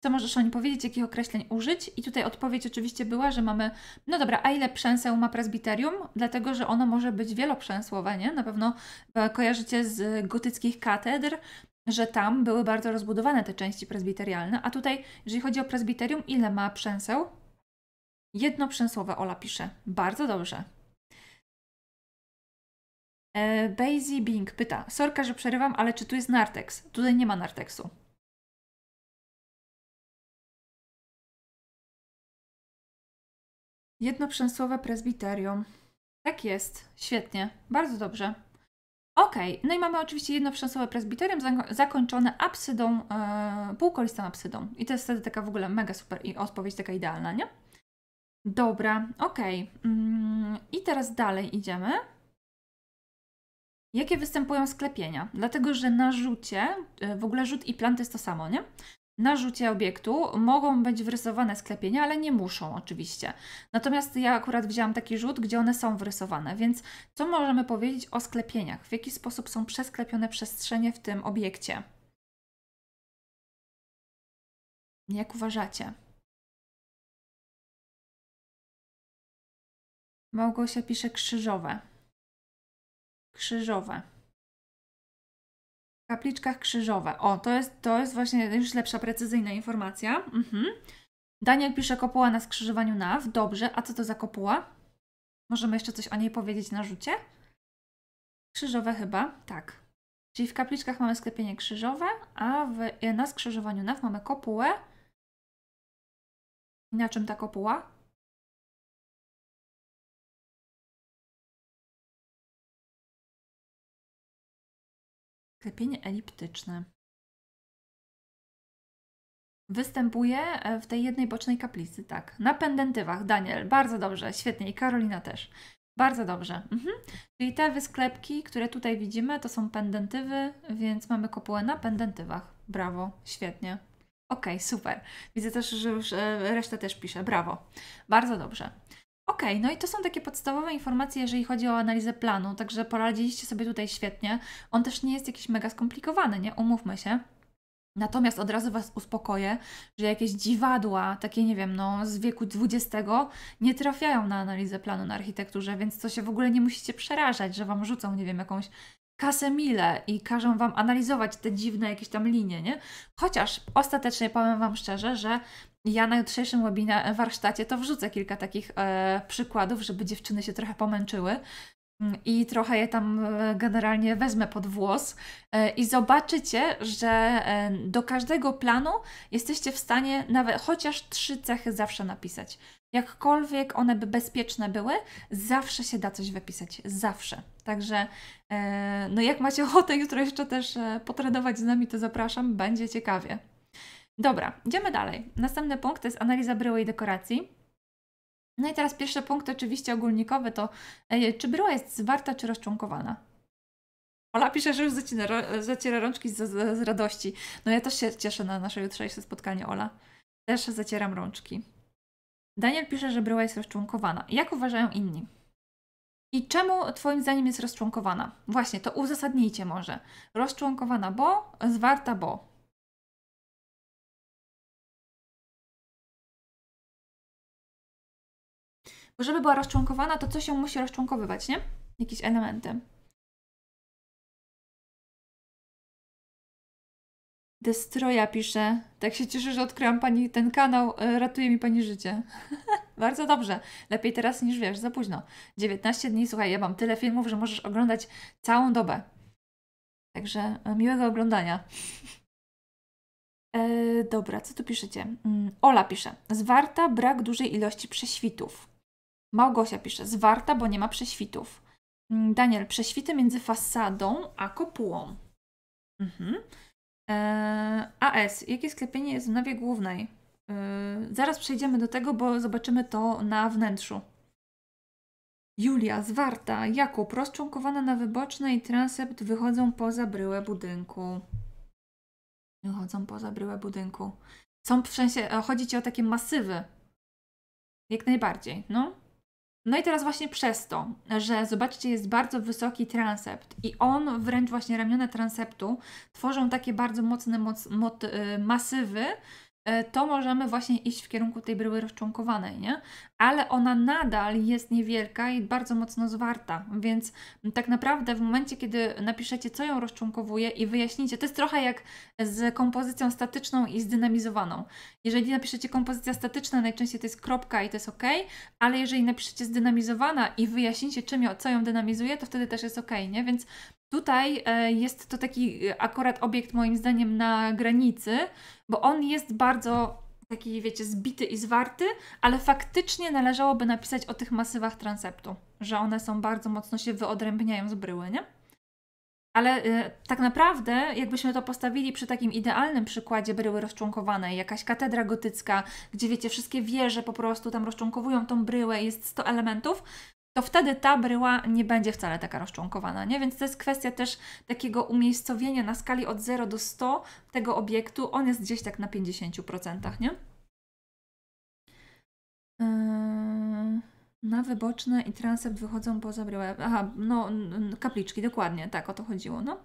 Co możesz o nim powiedzieć? Jakich określeń użyć? I tutaj odpowiedź oczywiście była, że mamy, no dobra, a ile przęseł ma prezbiterium? Dlatego, że ono może być wieloprzęsłowe, nie? Na pewno e, kojarzycie z gotyckich katedr, że tam były bardzo rozbudowane te części prezbiterialne. A tutaj, jeżeli chodzi o prezbiterium, ile ma przęseł? przęsłowe Ola pisze. Bardzo dobrze. E, Bazy Bing pyta. Sorka, że przerywam, ale czy tu jest narteks? Tutaj nie ma narteksu. przęsłowe prezbiterium. Tak jest. Świetnie. Bardzo dobrze. Ok, no i mamy oczywiście przęsłowe prezbiterium zakończone absydą, e, półkolistą absydą. I to jest wtedy taka w ogóle mega super i odpowiedź taka idealna, nie? Dobra, okej. Okay. Mm, I teraz dalej idziemy. Jakie występują sklepienia? Dlatego, że na rzucie, e, w ogóle rzut i plan to jest to samo, nie? Na rzucie obiektu mogą być wrysowane sklepienia, ale nie muszą oczywiście. Natomiast ja akurat wzięłam taki rzut, gdzie one są wrysowane, więc co możemy powiedzieć o sklepieniach? W jaki sposób są przesklepione przestrzenie w tym obiekcie? Jak uważacie? Małgosia pisze krzyżowe. Krzyżowe. W kapliczkach krzyżowe. O, to jest, to jest właśnie już lepsza, precyzyjna informacja. Mhm. Daniel pisze kopuła na skrzyżowaniu naw. Dobrze, a co to za kopuła? Możemy jeszcze coś o niej powiedzieć na rzucie? Krzyżowe chyba, tak. Czyli w kapliczkach mamy sklepienie krzyżowe, a w, na skrzyżowaniu naw mamy kopułę. I na czym ta kopuła? Klepienie eliptyczne. Występuje w tej jednej bocznej kaplicy, tak. Na pendentywach, Daniel, bardzo dobrze, świetnie. I Karolina też. Bardzo dobrze. Mhm. Czyli te wysklepki, które tutaj widzimy, to są pendentywy, więc mamy kopułę na pendentywach. Brawo, świetnie. Ok, super. Widzę też, że już e, resztę też pisze. Brawo. Bardzo dobrze. OK, no i to są takie podstawowe informacje, jeżeli chodzi o analizę planu, także poradziliście sobie tutaj świetnie. On też nie jest jakiś mega skomplikowany, nie? Umówmy się. Natomiast od razu Was uspokoję, że jakieś dziwadła, takie nie wiem, no z wieku XX, nie trafiają na analizę planu na architekturze, więc to się w ogóle nie musicie przerażać, że Wam rzucą, nie wiem, jakąś kasę mile i każą Wam analizować te dziwne jakieś tam linie, nie? Chociaż ostatecznie powiem Wam szczerze, że ja na jutrzejszym warsztacie to wrzucę kilka takich e, przykładów, żeby dziewczyny się trochę pomęczyły mm, i trochę je tam e, generalnie wezmę pod włos e, i zobaczycie, że e, do każdego planu jesteście w stanie nawet chociaż trzy cechy zawsze napisać. Jakkolwiek one by bezpieczne były, zawsze się da coś wypisać. Zawsze. Także, no jak macie ochotę jutro jeszcze też potrenować z nami, to zapraszam, będzie ciekawie. Dobra, idziemy dalej. Następny punkt to jest analiza bryły i dekoracji. No i teraz pierwszy punkt, oczywiście ogólnikowy, to e, czy bryła jest zwarta, czy rozczłonkowana? Ola pisze, że już zacina, zaciera rączki z, z, z, radości. No ja też się cieszę na nasze jutrzejsze spotkanie, Ola. Też zacieram rączki. Daniel pisze, że bryła jest rozczłonkowana. Jak uważają inni? I czemu Twoim zdaniem jest rozczłonkowana? Właśnie, to uzasadnijcie może. Rozczłonkowana, bo zwarta, bo. Bo żeby była rozczłonkowana, to coś ją musi rozczłonkowywać, nie? Jakieś elementy. Destroja pisze. Tak się cieszę, że odkryłam pani ten kanał. E, ratuje mi pani życie. [LAUGHS] Bardzo dobrze. Lepiej teraz niż wiesz, za późno. 19 dni, słuchaj, ja mam tyle filmów, że możesz oglądać całą dobę. Także e, miłego oglądania. [LAUGHS] E, dobra, co tu piszecie? Mm, Ola pisze. Zwarta, brak dużej ilości prześwitów. Małgosia pisze, zwarta, bo nie ma prześwitów. Mm, Daniel, prześwity między fasadą a kopułą. Mhm. Eee, AS, jakie sklepienie jest w nawie głównej? Eee, zaraz przejdziemy do tego, bo zobaczymy to na wnętrzu. Julia, zwarta, Jakub, rozczłonkowana na wyboczne i transept wychodzą poza bryłę budynku. Wychodzą poza bryłę budynku. Są w sensie, e, chodzi ci o takie masywy. Jak najbardziej, no. No i teraz właśnie przez to, że zobaczcie, jest bardzo wysoki transept i on, wręcz właśnie ramiona transeptu, tworzą takie bardzo mocne moc, mot, y, masywy, y, to możemy właśnie iść w kierunku tej bryły rozczłonkowanej, nie? ale ona nadal jest niewielka i bardzo mocno zwarta, więc tak naprawdę w momencie, kiedy napiszecie, co ją rozczłonkowuje i wyjaśnicie, to jest trochę jak z kompozycją statyczną i zdynamizowaną. Jeżeli napiszecie kompozycja statyczna, najczęściej to jest kropka i to jest ok, ale jeżeli napiszecie zdynamizowana i wyjaśnicie, czym ją, co ją dynamizuje, to wtedy też jest ok, nie? Więc Tutaj e, jest to taki e, akurat obiekt moim zdaniem na granicy, bo on jest bardzo taki, wiecie, zbity i zwarty, ale faktycznie należałoby napisać o tych masywach transeptu, że one są bardzo mocno się wyodrębniają z bryły, nie? Ale y, tak naprawdę, jakbyśmy to postawili przy takim idealnym przykładzie bryły rozczłonkowanej, jakaś katedra gotycka, gdzie wiecie, wszystkie wieże po prostu tam rozczłonkowują tą bryłę, jest 100 elementów, to wtedy ta bryła nie będzie wcale taka rozczłonkowana, nie? Więc to jest kwestia też takiego umiejscowienia na skali od 0 do 100 tego obiektu. On jest gdzieś tak na 50%, nie? Yy, na wyboczne i transept wychodzą poza bryłę. Aha, no kapliczki, dokładnie, tak o to chodziło, no.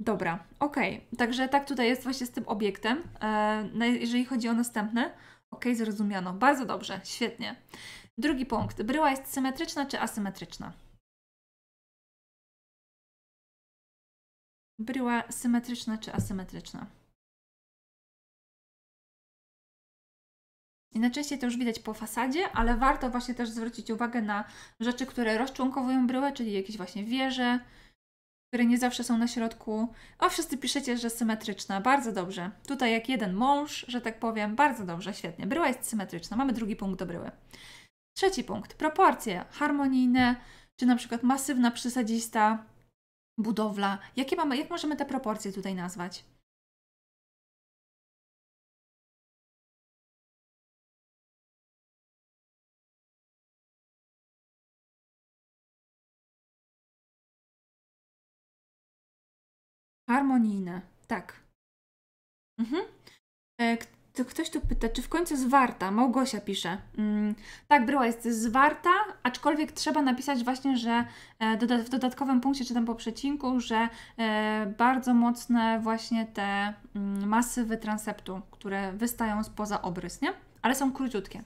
Dobra, okej. Okay. Także tak tutaj jest właśnie z tym obiektem. Yy, jeżeli chodzi o następne, okej, okay, zrozumiano. Bardzo dobrze, świetnie. Drugi punkt. Bryła jest symetryczna czy asymetryczna? Bryła symetryczna czy asymetryczna? I najczęściej to już widać po fasadzie, ale warto właśnie też zwrócić uwagę na rzeczy, które rozczłonkowują bryłę, czyli jakieś właśnie wieże, które nie zawsze są na środku. O, wszyscy piszecie, że symetryczna. Bardzo dobrze. Tutaj jak jeden mąż, że tak powiem. Bardzo dobrze, świetnie. Bryła jest symetryczna. Mamy drugi punkt do bryły. Trzeci punkt, proporcje harmonijne, czy na przykład masywna, przysadzista budowla. Jakie mamy, jak możemy te proporcje tutaj nazwać? Harmonijne, tak. Mhm. E, to ktoś tu pyta, czy w końcu zwarta? Małgosia pisze. Mm, tak, bryła jest zwarta, aczkolwiek trzeba napisać właśnie, że e, doda w dodatkowym punkcie, czy tam po przecinku, że e, bardzo mocne właśnie te mm, masywy transeptu, które wystają spoza obrys, nie? Ale są króciutkie.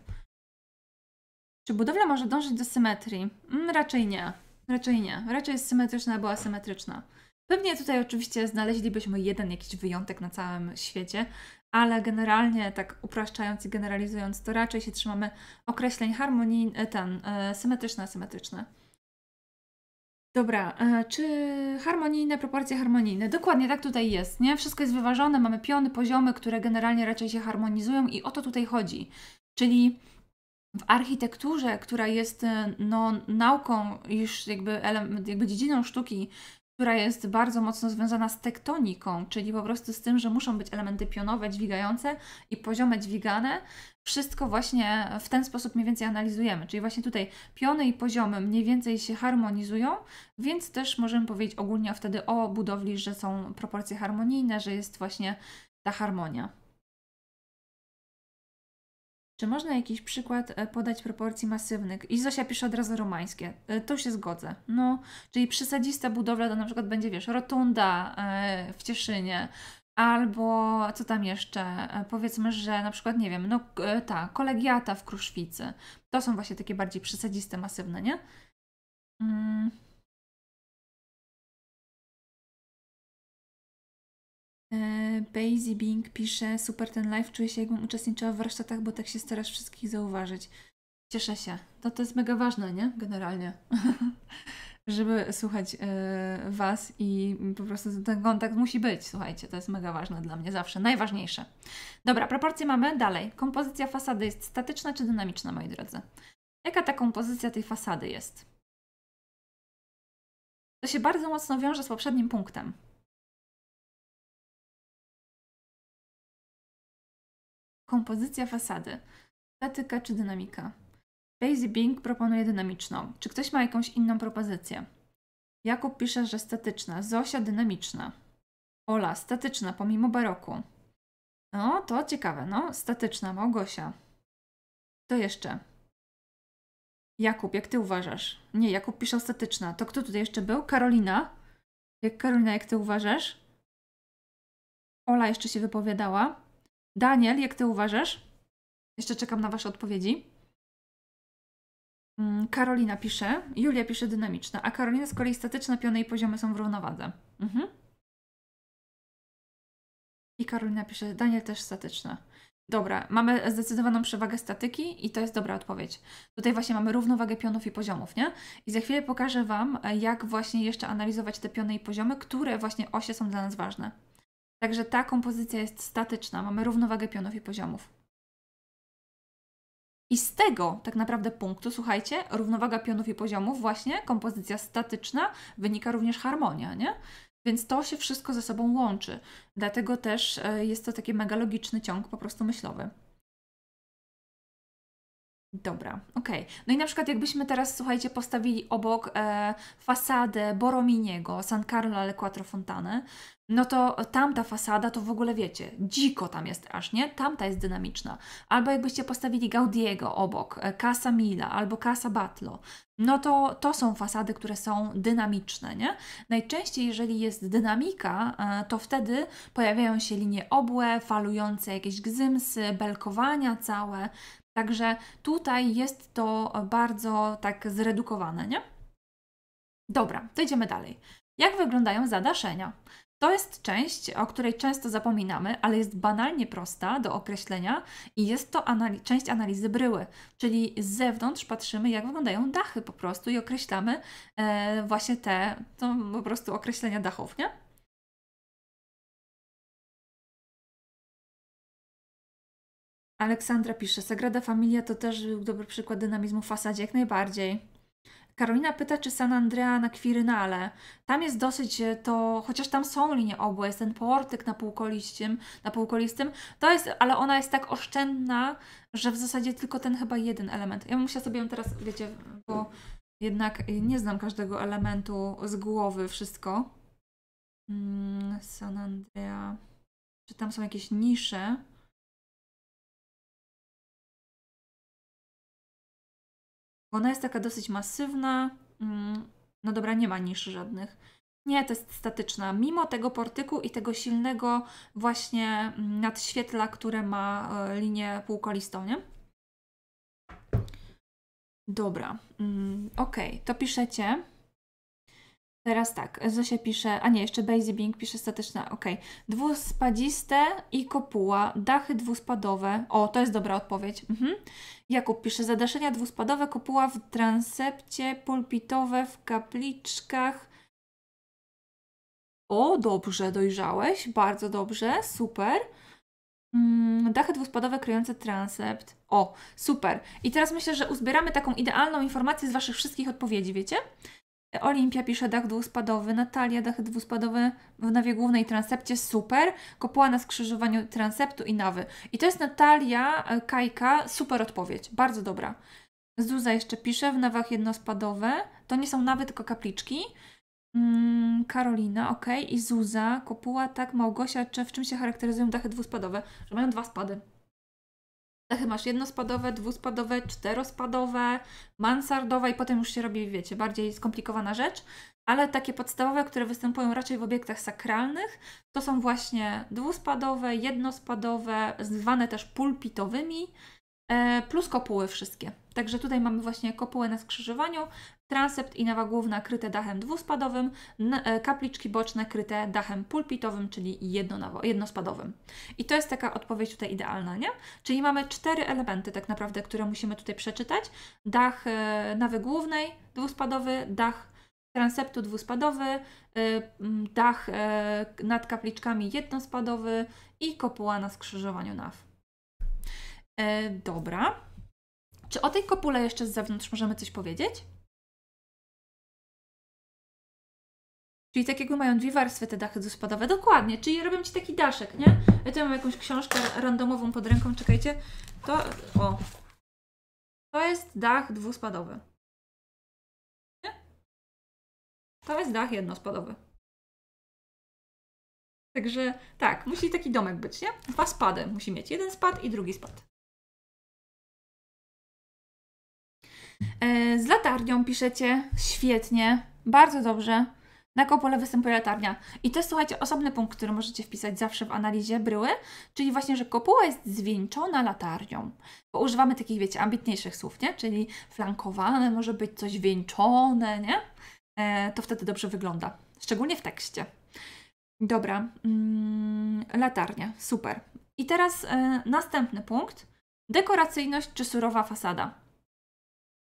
Czy budowla może dążyć do symetrii? Mm, raczej nie. Raczej nie. Raczej jest symetryczna była symetryczna. Pewnie tutaj oczywiście znaleźlibyśmy jeden jakiś wyjątek na całym świecie, ale generalnie, tak upraszczając i generalizując, to raczej się trzymamy określeń harmonii, e, ten, e, symetryczne, symetryczne. Dobra, e, czy harmonijne, proporcje harmonijne? Dokładnie tak tutaj jest, nie? Wszystko jest wyważone, mamy piony, poziomy, które generalnie raczej się harmonizują i o to tutaj chodzi. Czyli w architekturze, która jest no, nauką, już jakby, jakby dziedziną sztuki, która jest bardzo mocno związana z tektoniką, czyli po prostu z tym, że muszą być elementy pionowe, dźwigające i poziome dźwigane. Wszystko właśnie w ten sposób mniej więcej analizujemy, czyli właśnie tutaj piony i poziomy mniej więcej się harmonizują, więc też możemy powiedzieć ogólnie wtedy o budowli, że są proporcje harmonijne, że jest właśnie ta harmonia. Czy można jakiś przykład e, podać proporcji masywnych? I Zosia pisze od razu romańskie. E, to się zgodzę. No, czyli przesadzista budowla to na przykład będzie, wiesz, rotunda e, w Cieszynie, albo co tam jeszcze, powiedzmy, że na przykład, nie wiem, no ta, kolegiata w Kruszwicy. To są właśnie takie bardziej przesadziste, masywne, nie? Mm. E, Bazy Bing pisze, super ten live, czuję się jakbym uczestniczyła w warsztatach, bo tak się starasz wszystkich zauważyć. Cieszę się. No to jest mega ważne, nie? Generalnie. [LAUGHS] Żeby słuchać e, Was i po prostu ten kontakt musi być. Słuchajcie, to jest mega ważne dla mnie zawsze. Najważniejsze. Dobra, proporcje mamy dalej. Kompozycja fasady jest statyczna czy dynamiczna, moi drodzy? Jaka ta kompozycja tej fasady jest? To się bardzo mocno wiąże z poprzednim punktem. kompozycja fasady, statyka czy dynamika. Daisy Bing proponuje dynamiczną. Czy ktoś ma jakąś inną propozycję? Jakub pisze, że statyczna. Zosia dynamiczna. Ola, statyczna, pomimo baroku. No, to ciekawe, no. Statyczna, Małgosia. To jeszcze. Jakub, jak ty uważasz? Nie, Jakub pisze statyczna. To kto tutaj jeszcze był? Karolina? Jak Karolina, jak ty uważasz? Ola jeszcze się wypowiadała. Daniel, jak ty uważasz? Jeszcze czekam na wasze odpowiedzi. Mm, Karolina pisze, Julia pisze dynamiczna, a Karolina z kolei statyczna, piony i poziomy są w równowadze. Mhm. I Karolina pisze, Daniel też statyczna. Dobra, mamy zdecydowaną przewagę statyki i to jest dobra odpowiedź. Tutaj właśnie mamy równowagę pionów i poziomów, nie? I za chwilę pokażę Wam, jak właśnie jeszcze analizować te piony i poziomy, które właśnie osie są dla nas ważne. Także ta kompozycja jest statyczna, mamy równowagę pionów i poziomów. I z tego tak naprawdę punktu, słuchajcie, równowaga pionów i poziomów, właśnie kompozycja statyczna, wynika również harmonia, nie? Więc to się wszystko ze sobą łączy. Dlatego też e, jest to taki megalogiczny ciąg po prostu myślowy. Dobra, okej. Okay. No i na przykład jakbyśmy teraz, słuchajcie, postawili obok e, fasadę Borominiego, San Carlo alle Quattro Fontane, no to tamta fasada to w ogóle wiecie, dziko tam jest aż, nie? Tamta jest dynamiczna. Albo jakbyście postawili Gaudiego obok, e, Casa Mila albo Casa Batlo, no to to są fasady, które są dynamiczne, nie? Najczęściej, jeżeli jest dynamika, e, to wtedy pojawiają się linie obłe, falujące jakieś gzymsy, belkowania całe. Także tutaj jest to bardzo tak zredukowane, nie? Dobra, to idziemy dalej. Jak wyglądają zadaszenia? To jest część, o której często zapominamy, ale jest banalnie prosta do określenia i jest to anali część analizy bryły, czyli z zewnątrz patrzymy, jak wyglądają dachy po prostu i określamy e, właśnie te, to po prostu określenia dachów, nie? Aleksandra pisze, Sagrada Familia to też był dobry przykład dynamizmu w fasadzie, jak najbardziej. Karolina pyta, czy San Andrea na Quirynale. Tam jest dosyć e, to, chociaż tam są linie obłe, jest ten portyk na półkolistym, na półkolistym, to jest, ale ona jest tak oszczędna, że w zasadzie tylko ten chyba jeden element. Ja muszę sobie ją teraz, wiecie, bo jednak nie znam każdego elementu z głowy wszystko. Mm, San Andrea. Czy tam są jakieś nisze? Ona jest taka dosyć masywna. Mm, no dobra, nie ma niszy żadnych. Nie, to jest statyczna. Mimo tego portyku i tego silnego właśnie mm, nadświetla, które ma e, linię półkolistą, nie? Dobra, mm, ok, to piszecie. Teraz tak, Zosia pisze, a nie, jeszcze Bazy Bing pisze statyczna, ok. Dwuspadziste i kopuła, dachy dwuspadowe. O, to jest dobra odpowiedź. Mhm. Jakub pisze, zadaszenia dwuspadowe, kopuła w transepcie, pulpitowe w kapliczkach. O, dobrze, dojrzałeś, bardzo dobrze, super. Mm, dachy dwuspadowe kryjące transept. O, super. I teraz myślę, że uzbieramy taką idealną informację z Waszych wszystkich odpowiedzi, wiecie? Olimpia pisze dach dwuspadowy, Natalia dach dwuspadowy w nawie głównej transepcie, super. Kopuła na skrzyżowaniu transeptu i nawy. I to jest Natalia e, Kajka, super odpowiedź, bardzo dobra. Zuza jeszcze pisze, w nawach jednospadowe, to nie są nawy, tylko kapliczki. Mm, Karolina, ok, i Zuza, Kopuła, tak, Małgosia, czy w czym się charakteryzują dachy dwuspadowe? Że mają dwa spady. Dachy masz jednospadowe, dwuspadowe, czterospadowe, mansardowe i potem już się robi, wiecie, bardziej skomplikowana rzecz. Ale takie podstawowe, które występują raczej w obiektach sakralnych, to są właśnie dwuspadowe, jednospadowe, zwane też pulpitowymi, e, plus kopuły wszystkie. Także tutaj mamy właśnie kopułę na skrzyżowaniu, transept i nawa główna kryte dachem dwuspadowym, e, kapliczki boczne kryte dachem pulpitowym, czyli jednospadowym. I to jest taka odpowiedź tutaj idealna, nie? Czyli mamy cztery elementy tak naprawdę, które musimy tutaj przeczytać. Dach e, nawy głównej dwuspadowy, dach transeptu dwuspadowy, e, dach nad kapliczkami jednospadowy i kopuła na skrzyżowaniu naw. Dobra. Czy o tej kopule jeszcze z zewnątrz możemy coś powiedzieć? Czyli takiego mają dwie warstwy te dachy duspadowe. Dokładnie, czyli robię Ci taki daszek, nie? Ja tu mam jakąś książkę randomową pod ręką, czekajcie. To, o. To jest dach dwuspadowy. Nie? To jest dach jednospadowy. Także tak, musi taki domek być, nie? Dwa spady musi mieć. Jeden spad i drugi spad. E, z latarnią piszecie świetnie, bardzo dobrze. Na kopule występuje latarnia. I to jest, słuchajcie, osobny punkt, który możecie wpisać zawsze w analizie bryły, czyli właśnie, że kopuła jest zwieńczona latarnią. Bo używamy takich, wiecie, ambitniejszych słów, nie? Czyli flankowane może być coś wieńczone, nie? E, to wtedy dobrze wygląda. Szczególnie w tekście. Dobra, mm, latarnia, super. I teraz e, następny punkt. Dekoracyjność czy surowa fasada.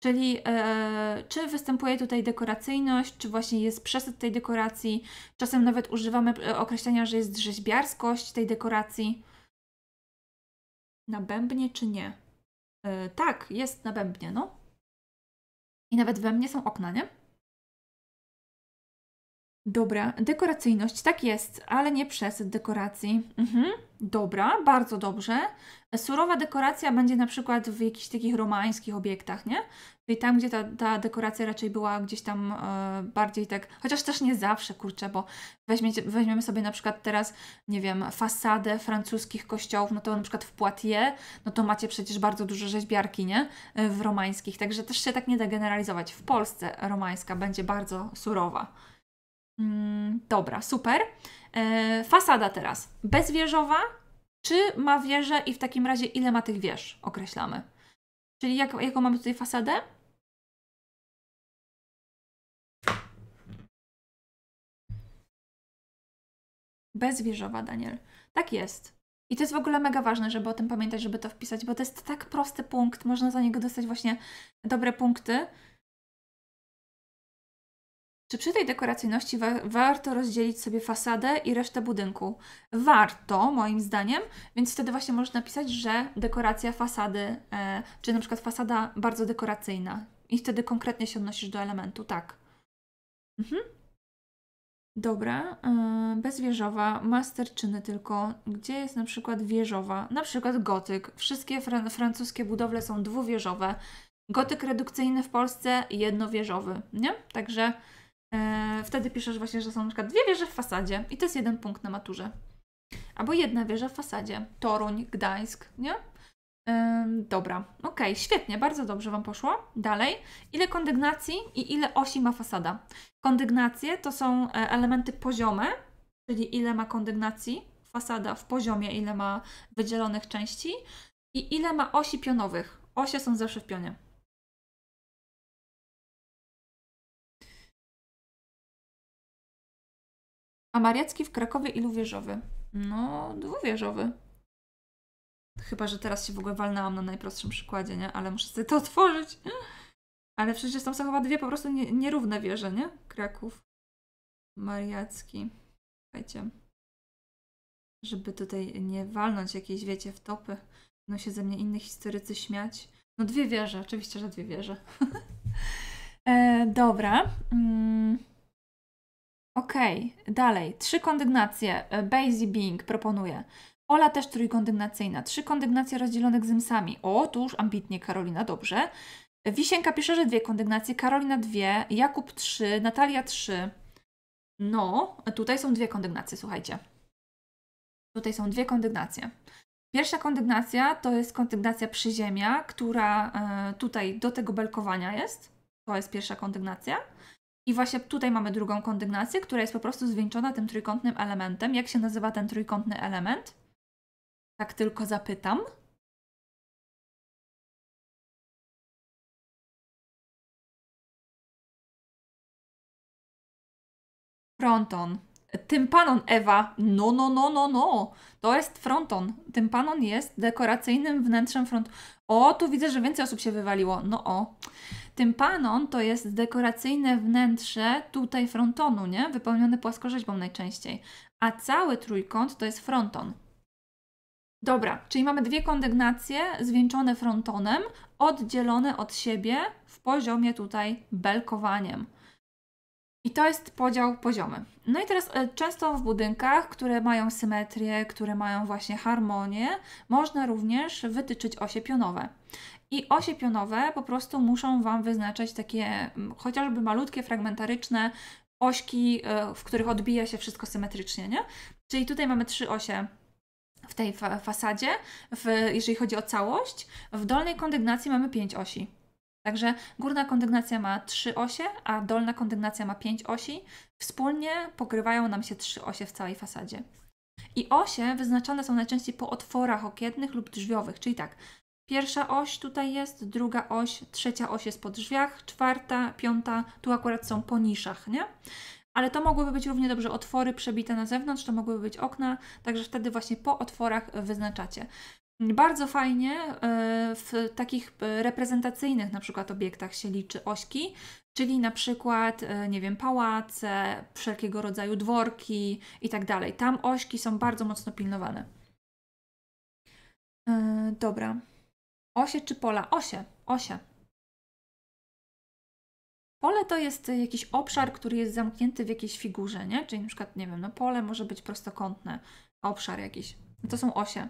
Czyli e, czy występuje tutaj dekoracyjność, czy właśnie jest przesyt tej dekoracji. Czasem nawet używamy e, określenia, że jest rzeźbiarskość tej dekoracji. Na bębnie czy nie? E, tak, jest na bębnie, no. I nawet we mnie są okna, nie? Dobra, dekoracyjność, tak jest, ale nie przez dekoracji. Mhm. Dobra, bardzo dobrze. Surowa dekoracja będzie na przykład w jakichś takich romańskich obiektach, nie? Czyli tam, gdzie ta, ta dekoracja raczej była gdzieś tam e, bardziej tak, chociaż też nie zawsze, kurczę, bo weźmiecie, weźmiemy sobie na przykład teraz, nie wiem, fasadę francuskich kościołów, no to na przykład w Poitiers, no to macie przecież bardzo dużo rzeźbiarki, nie? E, w romańskich, także też się tak nie da generalizować. W Polsce romańska będzie bardzo surowa. Mm, dobra, super. E, fasada teraz. Bezwieżowa czy ma wieżę i w takim razie ile ma tych wież określamy? Czyli jak, jaką mamy tutaj fasadę? Bezwieżowa, Daniel. Tak jest. I to jest w ogóle mega ważne, żeby o tym pamiętać, żeby to wpisać, bo to jest tak prosty punkt. Można za niego dostać właśnie dobre punkty. Czy przy tej dekoracyjności wa warto rozdzielić sobie fasadę i resztę budynku? Warto, moim zdaniem, więc wtedy właśnie możesz napisać, że dekoracja fasady, e, czy na przykład fasada bardzo dekoracyjna. I wtedy konkretnie się odnosisz do elementu, tak. Mhm. Dobra, yy, bezwieżowa, masterczyny tylko. Gdzie jest na przykład wieżowa? Na przykład gotyk. Wszystkie francuskie budowle są dwuwieżowe. Gotyk redukcyjny w Polsce jednowieżowy, nie? Także E, wtedy piszesz właśnie, że są na przykład dwie wieże w fasadzie i to jest jeden punkt na maturze. Albo jedna wieża w fasadzie. Toruń, Gdańsk, nie? E, dobra, ok, świetnie, bardzo dobrze Wam poszło. Dalej, ile kondygnacji i ile osi ma fasada? Kondygnacje to są e, elementy poziome, czyli ile ma kondygnacji fasada w poziomie, ile ma wydzielonych części i ile ma osi pionowych. Osie są zawsze w pionie. A Mariacki w Krakowie wieżowy? No, dwuwieżowy. Chyba, że teraz się w ogóle walnęłam na najprostszym przykładzie, nie? Ale muszę sobie to [LAUGHS] otworzyć. Ale przecież tam są chyba dwie po prostu nie, nierówne wieże, nie? Kraków. Mariacki. Słuchajcie. Żeby tutaj nie walnąć jakiejś, wiecie, w topy. No się ze mnie inni historycy śmiać. No dwie wieże, oczywiście, że dwie wieże. [LAUGHS] e, dobra. Mm. Okej, okay, dalej. Trzy kondygnacje. E, Bazy Bing proponuje. Ola też trójkondygnacyjna. Trzy kondygnacje rozdzielone sami. O, tu już ambitnie Karolina, dobrze. Wisienka pisze, że dwie kondygnacje. Karolina dwie, Jakub trzy, Natalia trzy. No, tutaj są dwie kondygnacje, słuchajcie. Tutaj są dwie kondygnacje. Pierwsza kondygnacja to jest kondygnacja przyziemia, która e, tutaj do tego belkowania jest. To jest pierwsza kondygnacja. I właśnie tutaj mamy drugą kondygnację, która jest po prostu zwieńczona tym trójkątnym elementem. Jak się nazywa ten trójkątny element? Tak tylko zapytam. Fronton. Tympanon, Ewa. No, no, no, no, no. To jest fronton. Tympanon jest dekoracyjnym wnętrzem front. O, tu widzę, że więcej osób się wywaliło. No o. Tympanon to jest dekoracyjne wnętrze tutaj frontonu, nie? Wypełnione płaskorzeźbą najczęściej. A cały trójkąt to jest fronton. Dobra, czyli mamy dwie kondygnacje zwieńczone frontonem, oddzielone od siebie w poziomie tutaj belkowaniem. I to jest podział poziomy. No i teraz e, często w budynkach, które mają symetrię, które mają właśnie harmonię, można również wytyczyć osie pionowe. I osie pionowe po prostu muszą Wam wyznaczać takie mm, chociażby malutkie, fragmentaryczne ośki, e, w których odbija się wszystko symetrycznie, nie? Czyli tutaj mamy trzy osie w tej fasadzie, w, jeżeli chodzi o całość. W dolnej kondygnacji mamy pięć osi. Także górna kondygnacja ma trzy osie, a dolna kondygnacja ma pięć osi. Wspólnie pokrywają nam się trzy osie w całej fasadzie. I osie wyznaczane są najczęściej po otworach okiennych lub drzwiowych, czyli tak, Pierwsza oś tutaj jest, druga oś, trzecia oś jest po drzwiach, czwarta, piąta, tu akurat są po niszach, nie? Ale to mogłyby być równie dobrze otwory przebite na zewnątrz, to mogłyby być okna, także wtedy właśnie po otworach wyznaczacie. Bardzo fajnie e, w takich e, reprezentacyjnych na przykład obiektach się liczy ośki, czyli na przykład, e, nie wiem, pałace, wszelkiego rodzaju dworki i tak dalej. Tam ośki są bardzo mocno pilnowane. Dobra. Osie czy pola? Osie, osie. Pole to jest jakiś obszar, który jest zamknięty w jakiejś figurze, nie? Czyli na przykład, nie wiem, no pole może być prostokątne, obszar jakiś. No to są osie.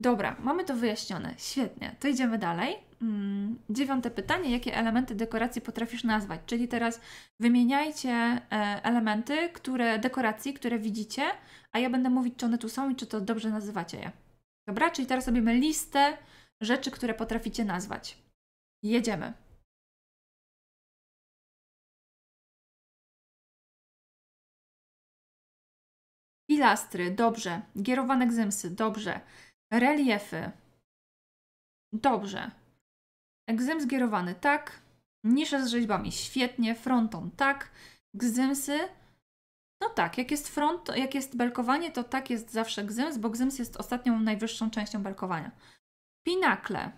Dobra, mamy to wyjaśnione. Świetnie, to idziemy dalej. Mm, dziewiąte pytanie, jakie elementy dekoracji potrafisz nazwać? Czyli teraz wymieniajcie e, elementy, które dekoracji, które widzicie, a ja będę mówić, czy one tu są i czy to dobrze nazywacie je. Dobra, czyli teraz robimy listę rzeczy, które potraficie nazwać. Jedziemy. Pilastry, dobrze. Gierowane gzymsy, dobrze. Reliefy, dobrze. Gzyms gierowany, tak. Nisze z rzeźbami, świetnie. Fronton, tak. Gzymsy, no tak, jak jest front, jak jest belkowanie, to tak jest zawsze gzyms, bo gzyms jest ostatnią, najwyższą częścią belkowania. Pinakle.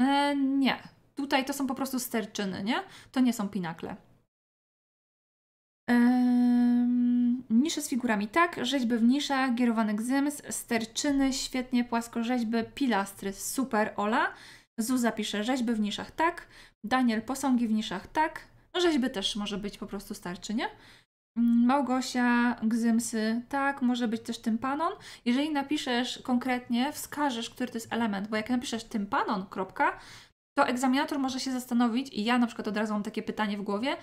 E, nie. Tutaj to są po prostu sterczyny, nie? To nie są pinakle. Ehm, nisze z figurami, tak, rzeźby w niszach, gierowanych gzyms. sterczyny, świetnie, płaskorzeźby, pilastry, super, Ola. Zuza pisze, rzeźby w niszach, tak. Daniel, posągi w niszach, tak. No, rzeźby też może być po prostu starczy, nie? Mm, Małgosia, Gzymsy, tak, może być też tympanon. Jeżeli napiszesz konkretnie, wskażesz, który to jest element, bo jak napiszesz tympanon, kropka, to egzaminator może się zastanowić, i ja na przykład od razu mam takie pytanie w głowie,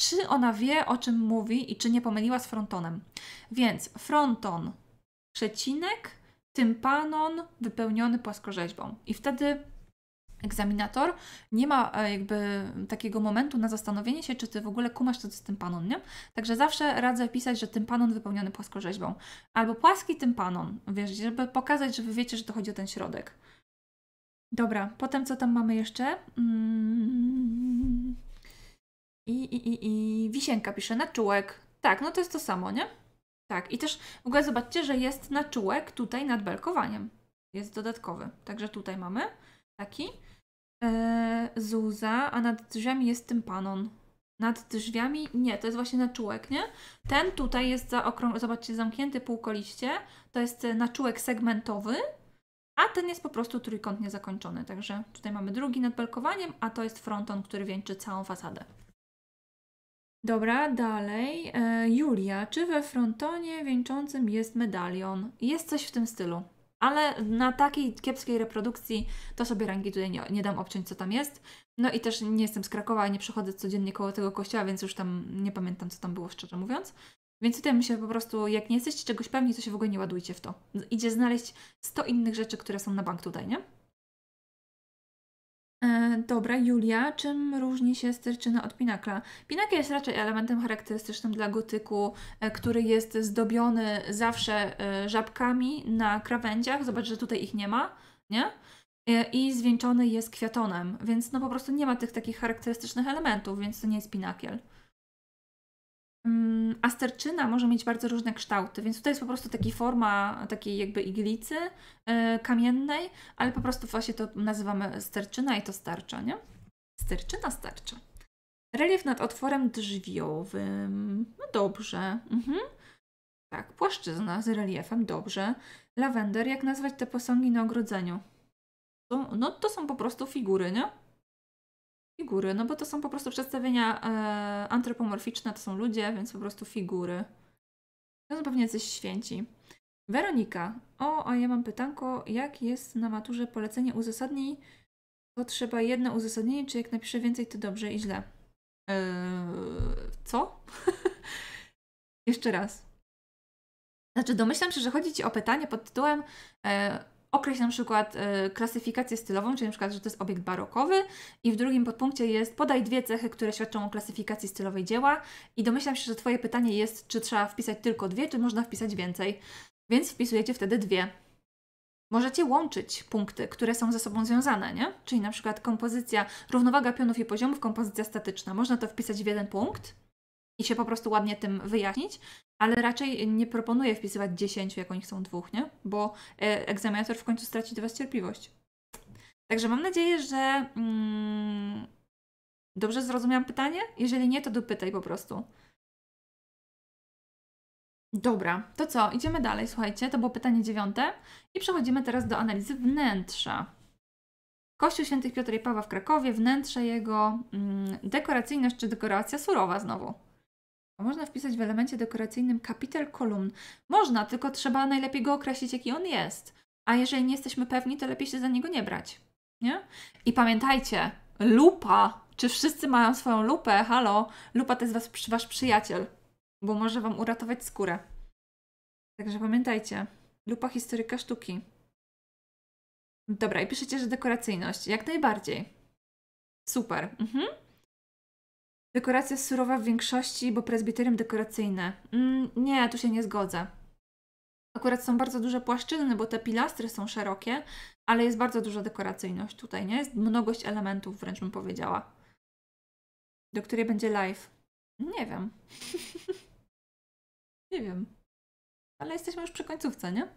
czy ona wie, o czym mówi i czy nie pomyliła z frontonem. Więc fronton, przecinek, tympanon wypełniony płaskorzeźbą. I wtedy egzaminator nie ma e, jakby takiego momentu na zastanowienie się, czy ty w ogóle kumasz, co z tym panon nie? Także zawsze radzę pisać, że tym panon wypełniony płaskorzeźbą. Albo płaski panon, wiesz, żeby pokazać, że wy wiecie, że to chodzi o ten środek. Dobra, potem co tam mamy jeszcze? Mm. I, i, i, i wisienka pisze, na czułek. Tak, no to jest to samo, nie? Tak, i też w ogóle zobaczcie, że jest na czułek tutaj nad belkowaniem. Jest dodatkowy, także tutaj mamy taki. E, Zuza, a nad drzwiami jest tympanon. Nad drzwiami? Nie, to jest właśnie naczułek, nie? Ten tutaj jest zaokrąg... zobaczcie, zamknięty półkoliście. To jest e, naczułek segmentowy, a ten jest po prostu trójkąt niezakończony. Także tutaj mamy drugi nad belkowaniem, a to jest fronton, który wieńczy całą fasadę. Dobra, dalej. E, Julia, czy we frontonie wieńczącym jest medalion? Jest coś w tym stylu ale na takiej kiepskiej reprodukcji to sobie rangi tutaj nie, nie dam obciąć, co tam jest. No i też nie jestem z Krakowa, nie przechodzę codziennie koło tego kościoła, więc już tam nie pamiętam, co tam było, szczerze mówiąc. Więc tutaj myślę po prostu, jak nie jesteście czegoś pewni, to się w ogóle nie ładujcie w to. Idzie znaleźć 100 innych rzeczy, które są na bank tutaj, nie? E, dobra, Julia, czym różni się sterczyna od pinakla? Pinakiel jest raczej elementem charakterystycznym dla gotyku, e, który jest zdobiony zawsze e, żabkami na krawędziach. Zobacz, że tutaj ich nie ma, nie? E, I zwieńczony jest kwiatonem, więc no po prostu nie ma tych takich charakterystycznych elementów, więc to nie jest pinakiel. Mm, Asterczyna może mieć bardzo różne kształty, więc tutaj jest po prostu taka forma takiej jakby iglicy yy, kamiennej, ale po prostu właśnie to nazywamy sterczyna i to starcza, nie? Sterczyna starcza. Relief nad otworem drzwiowym. No dobrze. Mhm. Tak, płaszczyzna z reliefem, dobrze. Lawender, jak nazwać te posągi na ogrodzeniu? No to są po prostu figury, nie? figury, no bo to są po prostu przedstawienia e, antropomorficzne, to są ludzie, więc po prostu figury. To są pewnie coś święci. Weronika. O, a ja mam pytanko, jak jest na maturze polecenie uzasadnień? To trzeba jedno uzasadnienie, czy jak napiszę więcej, to dobrze i źle? Eee, co? [LAUGHS] Jeszcze raz. Znaczy, domyślam się, że chodzi Ci o pytanie pod tytułem e, określ na przykład y, klasyfikację stylową, czyli na przykład, że to jest obiekt barokowy i w drugim podpunkcie jest podaj dwie cechy, które świadczą o klasyfikacji stylowej dzieła i domyślam się, że Twoje pytanie jest, czy trzeba wpisać tylko dwie, czy można wpisać więcej, więc wpisujecie wtedy dwie. Możecie łączyć punkty, które są ze sobą związane, nie? Czyli na przykład kompozycja, równowaga pionów i poziomów, kompozycja statyczna. Można to wpisać w jeden punkt, i się po prostu ładnie tym wyjaśnić, ale raczej nie proponuję wpisywać 10, jak oni chcą dwóch, nie? Bo e, egzaminator w końcu straci do Was cierpliwość. Także mam nadzieję, że mm, dobrze zrozumiałam pytanie. Jeżeli nie, to dopytaj po prostu. Dobra, to co? Idziemy dalej, słuchajcie. To było pytanie dziewiąte. I przechodzimy teraz do analizy wnętrza. Kościół Świętych Piotra i Pawła w Krakowie, wnętrze jego, mm, dekoracyjność czy dekoracja surowa znowu można wpisać w elemencie dekoracyjnym kapitel kolumn. Można, tylko trzeba najlepiej go określić, jaki on jest. A jeżeli nie jesteśmy pewni, to lepiej się za niego nie brać. Nie? I pamiętajcie, lupa. Czy wszyscy mają swoją lupę? Halo, lupa to jest was, wasz przyjaciel, bo może wam uratować skórę. Także pamiętajcie, lupa historyka sztuki. Dobra, i piszecie, że dekoracyjność. Jak najbardziej. Super. Mhm. Dekoracja surowa w większości, bo prezbiterium dekoracyjne. Mm, nie, tu się nie zgodzę. Akurat są bardzo duże płaszczyzny, bo te pilastry są szerokie, ale jest bardzo duża dekoracyjność tutaj, nie? Jest mnogość elementów, wręcz bym powiedziała. Do której będzie live? Nie wiem. [LAUGHS] nie wiem. Ale jesteśmy już przy końcówce, nie?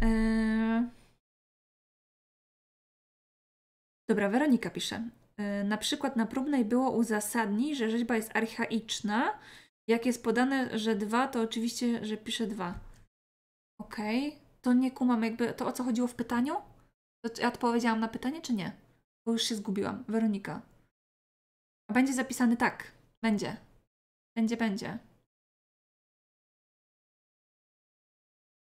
Yy... Dobra, Weronika pisze. E, na przykład na próbnej było uzasadnić, że rzeźba jest archaiczna. Jak jest podane, że dwa, to oczywiście, że pisze dwa. Okej, okay. to nie kumam jakby, to o co chodziło w pytaniu? To ja odpowiedziałam na pytanie, czy nie? Bo już się zgubiłam. Weronika. A będzie zapisany tak. Będzie. Będzie, będzie.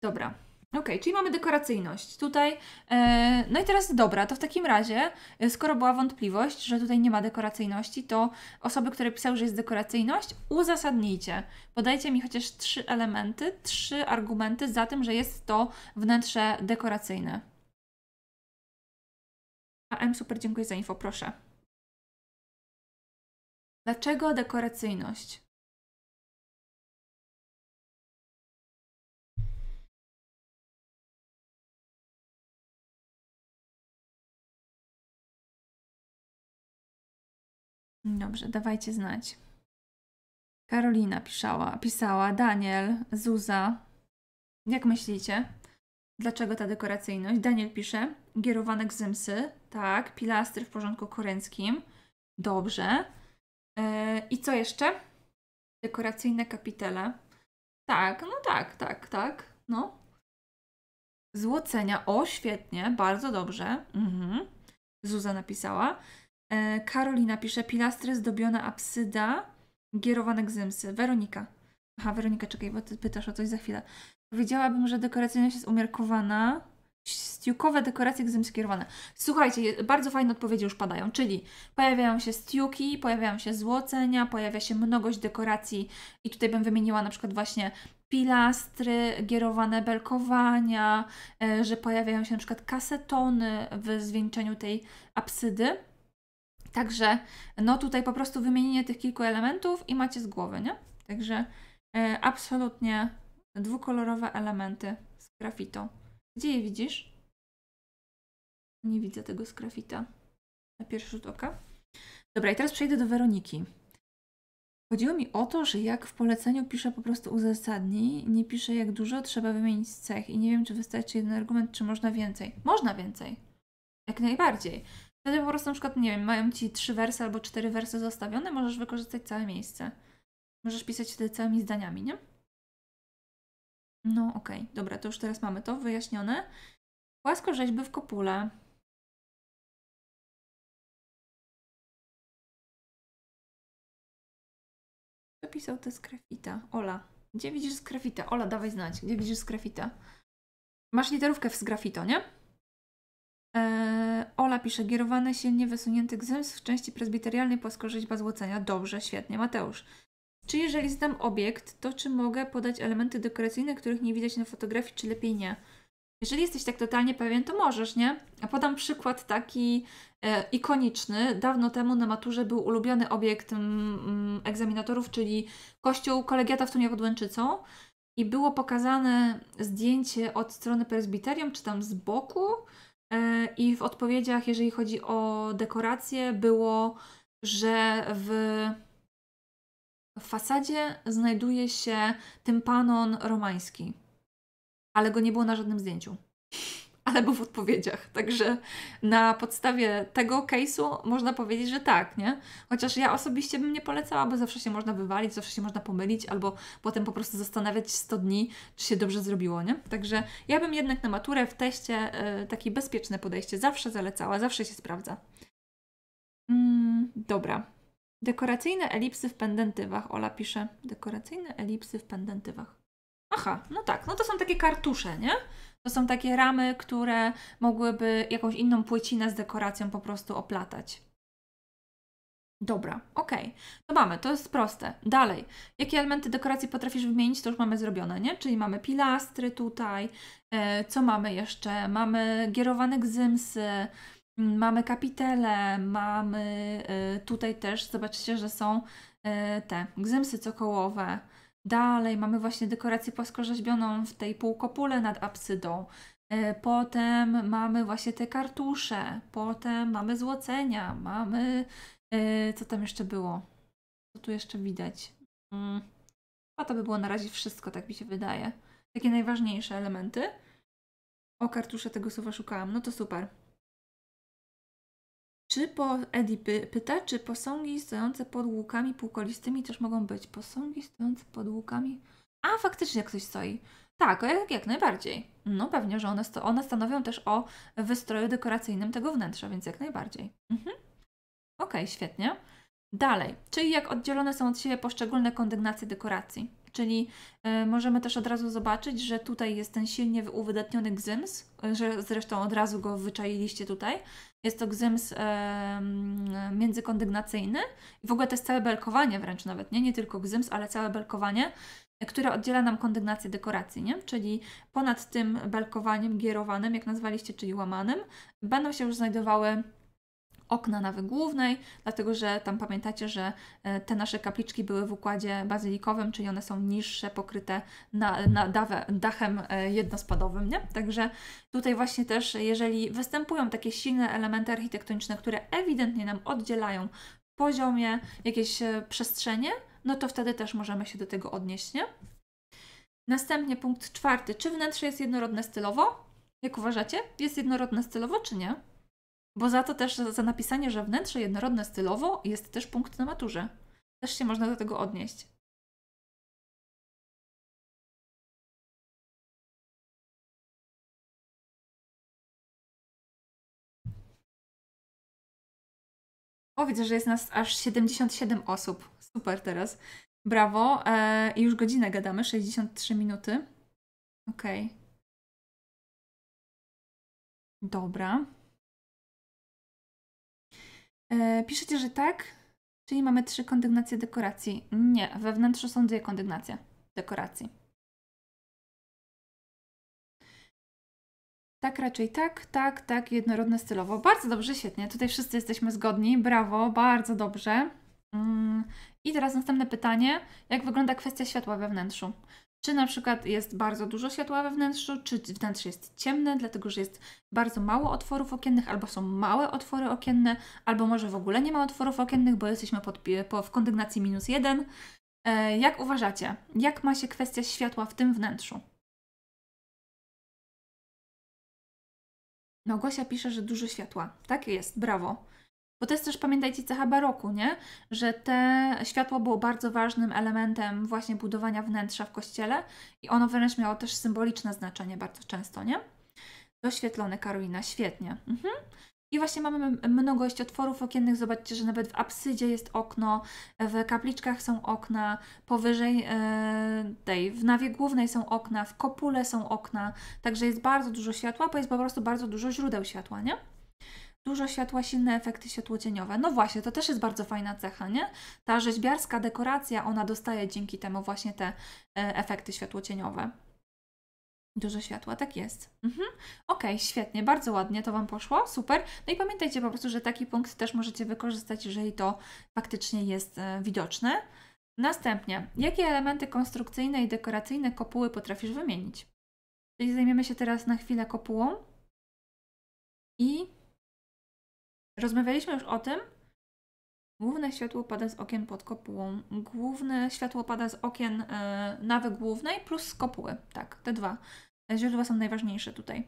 Dobra. OK, czyli mamy dekoracyjność tutaj. E, no i teraz dobra, to w takim razie, e, skoro była wątpliwość, że tutaj nie ma dekoracyjności, to osoby, które pisały, że jest dekoracyjność, uzasadnijcie. Podajcie mi chociaż trzy elementy, trzy argumenty za tym, że jest to wnętrze dekoracyjne. A M, super, dziękuję za info, proszę. Dlaczego dekoracyjność? Dobrze, dawajcie znać. Karolina pisała, pisała, Daniel, Zuza. Jak myślicie? Dlaczego ta dekoracyjność? Daniel pisze, gierowanek zemsy, tak, pilastry w porządku koreńskim. dobrze. Yy, I co jeszcze? Dekoracyjne kapitele. Tak, no tak, tak, tak, no. Złocenia, o świetnie, bardzo dobrze. Mhm. Zuza napisała. E, Karolina pisze pilastry zdobiona apsyda, gierowane gzymsy. Weronika. Aha, Weronika, czekaj, bo ty pytasz o coś za chwilę. Powiedziałabym, że dekoracyjność jest umiarkowana. Stiukowe dekoracje gzymsy kierowane. Słuchajcie, bardzo fajne odpowiedzi już padają, czyli pojawiają się stiuki, pojawiają się złocenia, pojawia się mnogość dekoracji i tutaj bym wymieniła na przykład właśnie pilastry, gierowane belkowania, e, że pojawiają się na przykład kasetony w zwieńczeniu tej apsydy Także no tutaj po prostu wymienienie tych kilku elementów i macie z głowy, nie? Także e, absolutnie dwukolorowe elementy z grafitą. Gdzie je widzisz? Nie widzę tego z grafita na pierwszy rzut oka. Dobra, i teraz przejdę do Weroniki. Chodziło mi o to, że jak w poleceniu piszę po prostu uzasadnij, nie piszę jak dużo trzeba wymienić z cech i nie wiem, czy wystarczy jeden argument, czy można więcej. Można więcej. Jak najbardziej. Wtedy po prostu na przykład, nie wiem, mają ci trzy wersy albo cztery wersy zostawione, możesz wykorzystać całe miejsce. Możesz pisać wtedy całymi zdaniami, nie? No okej, okay. dobra, to już teraz mamy to wyjaśnione. rzeźby w kopule. Kto pisał te skrafita? Ola. Gdzie widzisz skrafita? Ola, dawaj znać, gdzie widzisz skrafita? Masz literówkę w grafito, nie? E, Ola pisze, gierowany silnie wysunięty gzyms w części prezbiterialnej płaskorzeźba złocenia. Dobrze, świetnie, Mateusz. Czy jeżeli znam obiekt, to czy mogę podać elementy dekoracyjne, których nie widać na fotografii, czy lepiej nie? Jeżeli jesteś tak totalnie pewien, to możesz, nie? A podam przykład taki e, ikoniczny. Dawno temu na maturze był ulubiony obiekt mm, mm, egzaminatorów, czyli kościół kolegiata w Tunie Łęczycą, I było pokazane zdjęcie od strony prezbiterium, czy tam z boku, E, I w odpowiedziach, jeżeli chodzi o dekoracje, było, że w fasadzie znajduje się tympanon romański, ale go nie było na żadnym zdjęciu albo w odpowiedziach. Także na podstawie tego case'u można powiedzieć, że tak, nie? Chociaż ja osobiście bym nie polecała, bo zawsze się można wywalić, zawsze się można pomylić, albo potem po prostu zastanawiać 100 dni, czy się dobrze zrobiło, nie? Także ja bym jednak na maturę w teście y, takie bezpieczne podejście zawsze zalecała, zawsze się sprawdza. Mm, dobra. Dekoracyjne elipsy w pendentywach. Ola pisze. Dekoracyjne elipsy w pendentywach. Aha, no tak, no to są takie kartusze, nie? To są takie ramy, które mogłyby jakąś inną płycinę z dekoracją po prostu oplatać. Dobra, okej. To mamy, to jest proste. Dalej, jakie elementy dekoracji potrafisz wymienić, to już mamy zrobione, nie? Czyli mamy pilastry tutaj, e, co mamy jeszcze? Mamy gierowane gzymsy, mamy kapitele, mamy e, tutaj też, zobaczcie, że są e, te gzymsy cokołowe, Dalej mamy właśnie dekorację płaskorzeźbioną w tej półkopule nad apsydą. E, potem mamy właśnie te kartusze, potem mamy złocenia, mamy. E, co tam jeszcze było? Co tu jeszcze widać? Mm, chyba to by było na razie wszystko, tak mi się wydaje. Takie najważniejsze elementy. O, kartusze tego słowa szukałam. No to super. Czy po, Edi pyta, czy posągi stojące pod łukami półkolistymi też mogą być? Posągi stojące pod łukami... A, faktycznie jak coś stoi. Tak, jak, jak najbardziej. No pewnie, że one, sto, one stanowią też o wystroju dekoracyjnym tego wnętrza, więc jak najbardziej. Mhm. Okej, okay, świetnie. Dalej, czyli jak oddzielone są od siebie poszczególne kondygnacje dekoracji. Czyli y, możemy też od razu zobaczyć, że tutaj jest ten silnie uwydatniony gzyms, e, że zresztą od razu go wyczailiście tutaj. Jest to gzyms y, międzykondygnacyjny. W ogóle to jest całe belkowanie wręcz nawet, nie, nie tylko gzyms, ale całe belkowanie które oddziela nam kondygnację dekoracji, nie? czyli ponad tym belkowaniem gierowanym, jak nazwaliście, czyli łamanym, będą się już znajdowały okna nawy głównej, dlatego że tam pamiętacie, że e, te nasze kapliczki były w układzie bazylikowym, czyli one są niższe, pokryte na, na dawę, dachem e, jednospadowym, nie? Także tutaj właśnie też, jeżeli występują takie silne elementy architektoniczne, które ewidentnie nam oddzielają poziomie jakieś e, przestrzenie, no to wtedy też możemy się do tego odnieść, nie? Następnie punkt czwarty. Czy wnętrze jest jednorodne stylowo? Jak uważacie? Jest jednorodne stylowo, czy nie? Bo za to też, za napisanie, że wnętrze jednorodne stylowo jest też punkt na maturze. Też się można do tego odnieść. O, widzę, że jest nas aż 77 osób. Super teraz. Brawo. Eee, I już godzinę gadamy, 63 minuty. Okej. Okay. Dobra. E, piszecie, że tak, czyli mamy trzy kondygnacje dekoracji. Nie, we wnętrzu są dwie kondygnacje dekoracji. Tak, raczej tak, tak, tak, jednorodne stylowo. Bardzo dobrze, świetnie. Tutaj wszyscy jesteśmy zgodni. Brawo, bardzo dobrze. Mm, I teraz następne pytanie. Jak wygląda kwestia światła we wnętrzu? czy na przykład jest bardzo dużo światła we wnętrzu, czy wnętrze jest ciemne, dlatego że jest bardzo mało otworów okiennych, albo są małe otwory okienne, albo może w ogóle nie ma otworów okiennych, bo jesteśmy pod, po, w kondygnacji minus jeden. E, jak uważacie, jak ma się kwestia światła w tym wnętrzu? Małgosia pisze, że dużo światła. Tak jest, brawo. Bo to jest też, pamiętajcie, cecha baroku, nie? Że te światło było bardzo ważnym elementem właśnie budowania wnętrza w kościele i ono wręcz miało też symboliczne znaczenie bardzo często, nie? Doświetlone, Karolina, świetnie. Mhm. I właśnie mamy mnogość otworów okiennych. Zobaczcie, że nawet w absydzie jest okno, w kapliczkach są okna, powyżej e, tej, w nawie głównej są okna, w kopule są okna. Także jest bardzo dużo światła, bo jest po prostu bardzo dużo źródeł światła, nie? Dużo światła, silne efekty światłocieniowe. No właśnie, to też jest bardzo fajna cecha, nie? Ta rzeźbiarska dekoracja, ona dostaje dzięki temu właśnie te e, efekty światłocieniowe. Dużo światła, tak jest. Mhm. Ok, świetnie, bardzo ładnie to Wam poszło, super. No i pamiętajcie po prostu, że taki punkt też możecie wykorzystać, jeżeli to faktycznie jest e, widoczne. Następnie, jakie elementy konstrukcyjne i dekoracyjne kopuły potrafisz wymienić? Czyli zajmiemy się teraz na chwilę kopułą i Rozmawialiśmy już o tym. Główne światło pada z okien pod kopułą. Główne światło pada z okien e, nawy głównej plus z kopuły. Tak, te dwa. E, źródła są najważniejsze tutaj.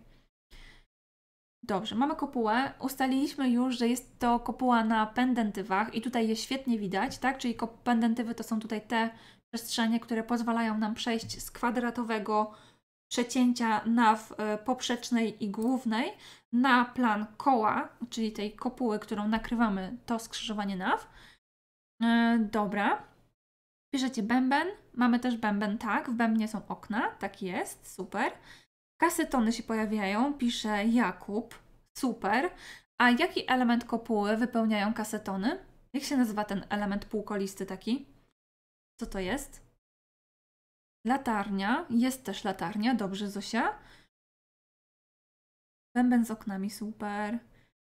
Dobrze, mamy kopułę. Ustaliliśmy już, że jest to kopuła na pendentywach i tutaj je świetnie widać, tak? Czyli pendentywy to są tutaj te przestrzenie, które pozwalają nam przejść z kwadratowego przecięcia naw e, poprzecznej i głównej na plan koła, czyli tej kopuły, którą nakrywamy to skrzyżowanie naw. E, dobra. Piszecie bęben. Mamy też bęben, tak. W bębnie są okna, tak jest, super. Kasetony się pojawiają, pisze Jakub, super. A jaki element kopuły wypełniają kasetony? Jak się nazywa ten element półkolisty taki? Co to jest? Latarnia, jest też latarnia, dobrze Zosia. Bęben z oknami, super.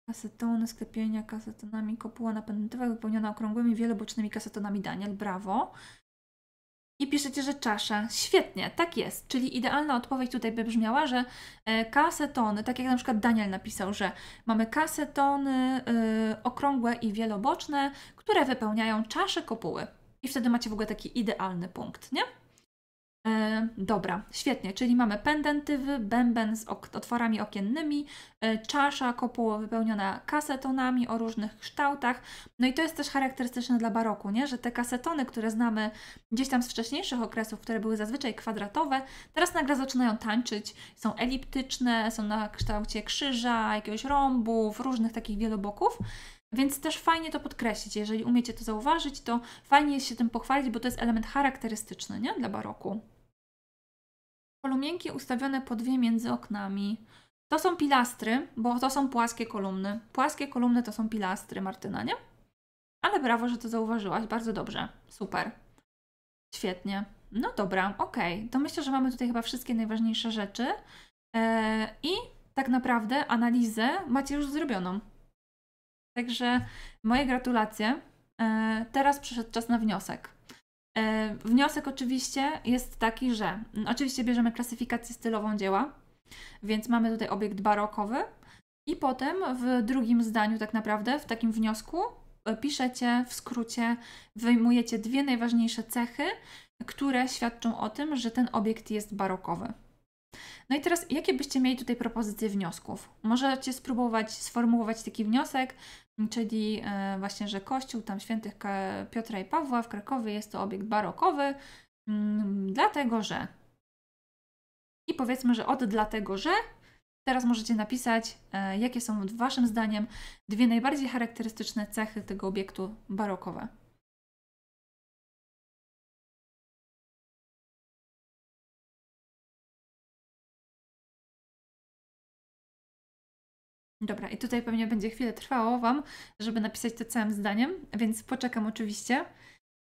Kasetony, sklepienia kasetonami, kopuła napędowa wypełniona okrągłymi, wielobocznymi kasetonami, Daniel, brawo. I piszecie, że czasze. Świetnie, tak jest. Czyli idealna odpowiedź tutaj by brzmiała, że e, kasetony, tak jak na przykład Daniel napisał, że mamy kasetony yy, okrągłe i wieloboczne, które wypełniają czasze kopuły. I wtedy macie w ogóle taki idealny punkt, nie? E, dobra, świetnie, czyli mamy pendentywy, bęben z ok otworami okiennymi, e, czasza kopuło wypełniona kasetonami o różnych kształtach. No i to jest też charakterystyczne dla baroku, nie? że te kasetony, które znamy gdzieś tam z wcześniejszych okresów, które były zazwyczaj kwadratowe, teraz nagle zaczynają tańczyć, są eliptyczne, są na kształcie krzyża, jakiegoś rąbów, różnych takich wieloboków. Więc też fajnie to podkreślić. Jeżeli umiecie to zauważyć, to fajnie jest się tym pochwalić, bo to jest element charakterystyczny nie? dla baroku. Kolumienki ustawione po dwie między oknami. To są pilastry, bo to są płaskie kolumny. Płaskie kolumny to są pilastry, Martyna, nie? Ale brawo, że to zauważyłaś. Bardzo dobrze. Super. Świetnie. No dobra, okej. Okay. To myślę, że mamy tutaj chyba wszystkie najważniejsze rzeczy. Yy, I tak naprawdę analizę macie już zrobioną. Także moje gratulacje. E, teraz przyszedł czas na wniosek. E, wniosek oczywiście jest taki, że mm, oczywiście bierzemy klasyfikację stylową dzieła, więc mamy tutaj obiekt barokowy i potem w drugim zdaniu tak naprawdę, w takim wniosku e, piszecie w skrócie, wyjmujecie dwie najważniejsze cechy, które świadczą o tym, że ten obiekt jest barokowy. No i teraz, jakie byście mieli tutaj propozycje wniosków? Możecie spróbować sformułować taki wniosek, czyli e, właśnie, że kościół tam świętych Piotra i Pawła w Krakowie jest to obiekt barokowy, mm, dlatego że. I powiedzmy, że od dlatego że. Teraz możecie napisać, e, jakie są Waszym zdaniem dwie najbardziej charakterystyczne cechy tego obiektu barokowe. Dobra, i tutaj pewnie będzie chwilę trwało Wam, żeby napisać to całym zdaniem, więc poczekam oczywiście.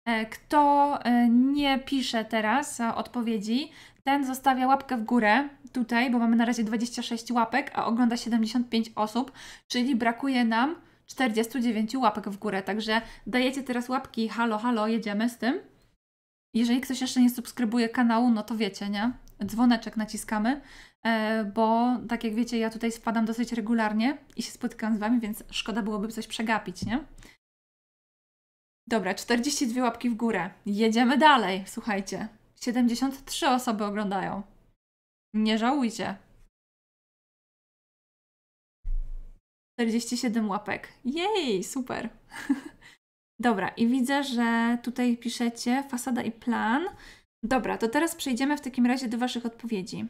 E, kto e, nie pisze teraz odpowiedzi, ten zostawia łapkę w górę tutaj, bo mamy na razie 26 łapek, a ogląda 75 osób, czyli brakuje nam 49 łapek w górę. Także dajecie teraz łapki, halo, halo, jedziemy z tym. Jeżeli ktoś jeszcze nie subskrybuje kanału, no to wiecie, nie? Dzwoneczek naciskamy. E, bo tak jak wiecie, ja tutaj spadam dosyć regularnie i się spotykam z Wami, więc szkoda byłoby coś przegapić, nie? Dobra, 42 łapki w górę. Jedziemy dalej, słuchajcie. 73 osoby oglądają. Nie żałujcie. 47 łapek. Jej, super. [LAUGHS] Dobra, i widzę, że tutaj piszecie fasada i plan. Dobra, to teraz przejdziemy w takim razie do Waszych odpowiedzi.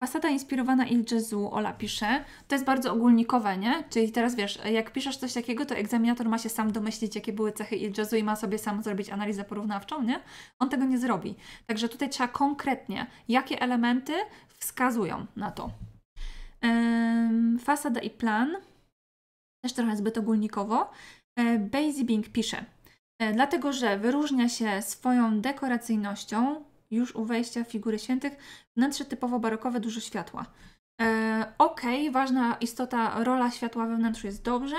Fasada inspirowana Il Gesù, Ola pisze. To jest bardzo ogólnikowe, nie? Czyli teraz wiesz, jak piszesz coś takiego, to egzaminator ma się sam domyślić, jakie były cechy Il Gesù i ma sobie sam zrobić analizę porównawczą, nie? On tego nie zrobi. Także tutaj trzeba konkretnie, jakie elementy wskazują na to. Ym, fasada i plan. Też trochę zbyt ogólnikowo. Basie Bing pisze. E, dlatego, że wyróżnia się swoją dekoracyjnością, już u wejścia figury świętych, wnętrze typowo barokowe, dużo światła. E, Okej, okay, ważna istota, rola światła we wnętrzu jest dobrze.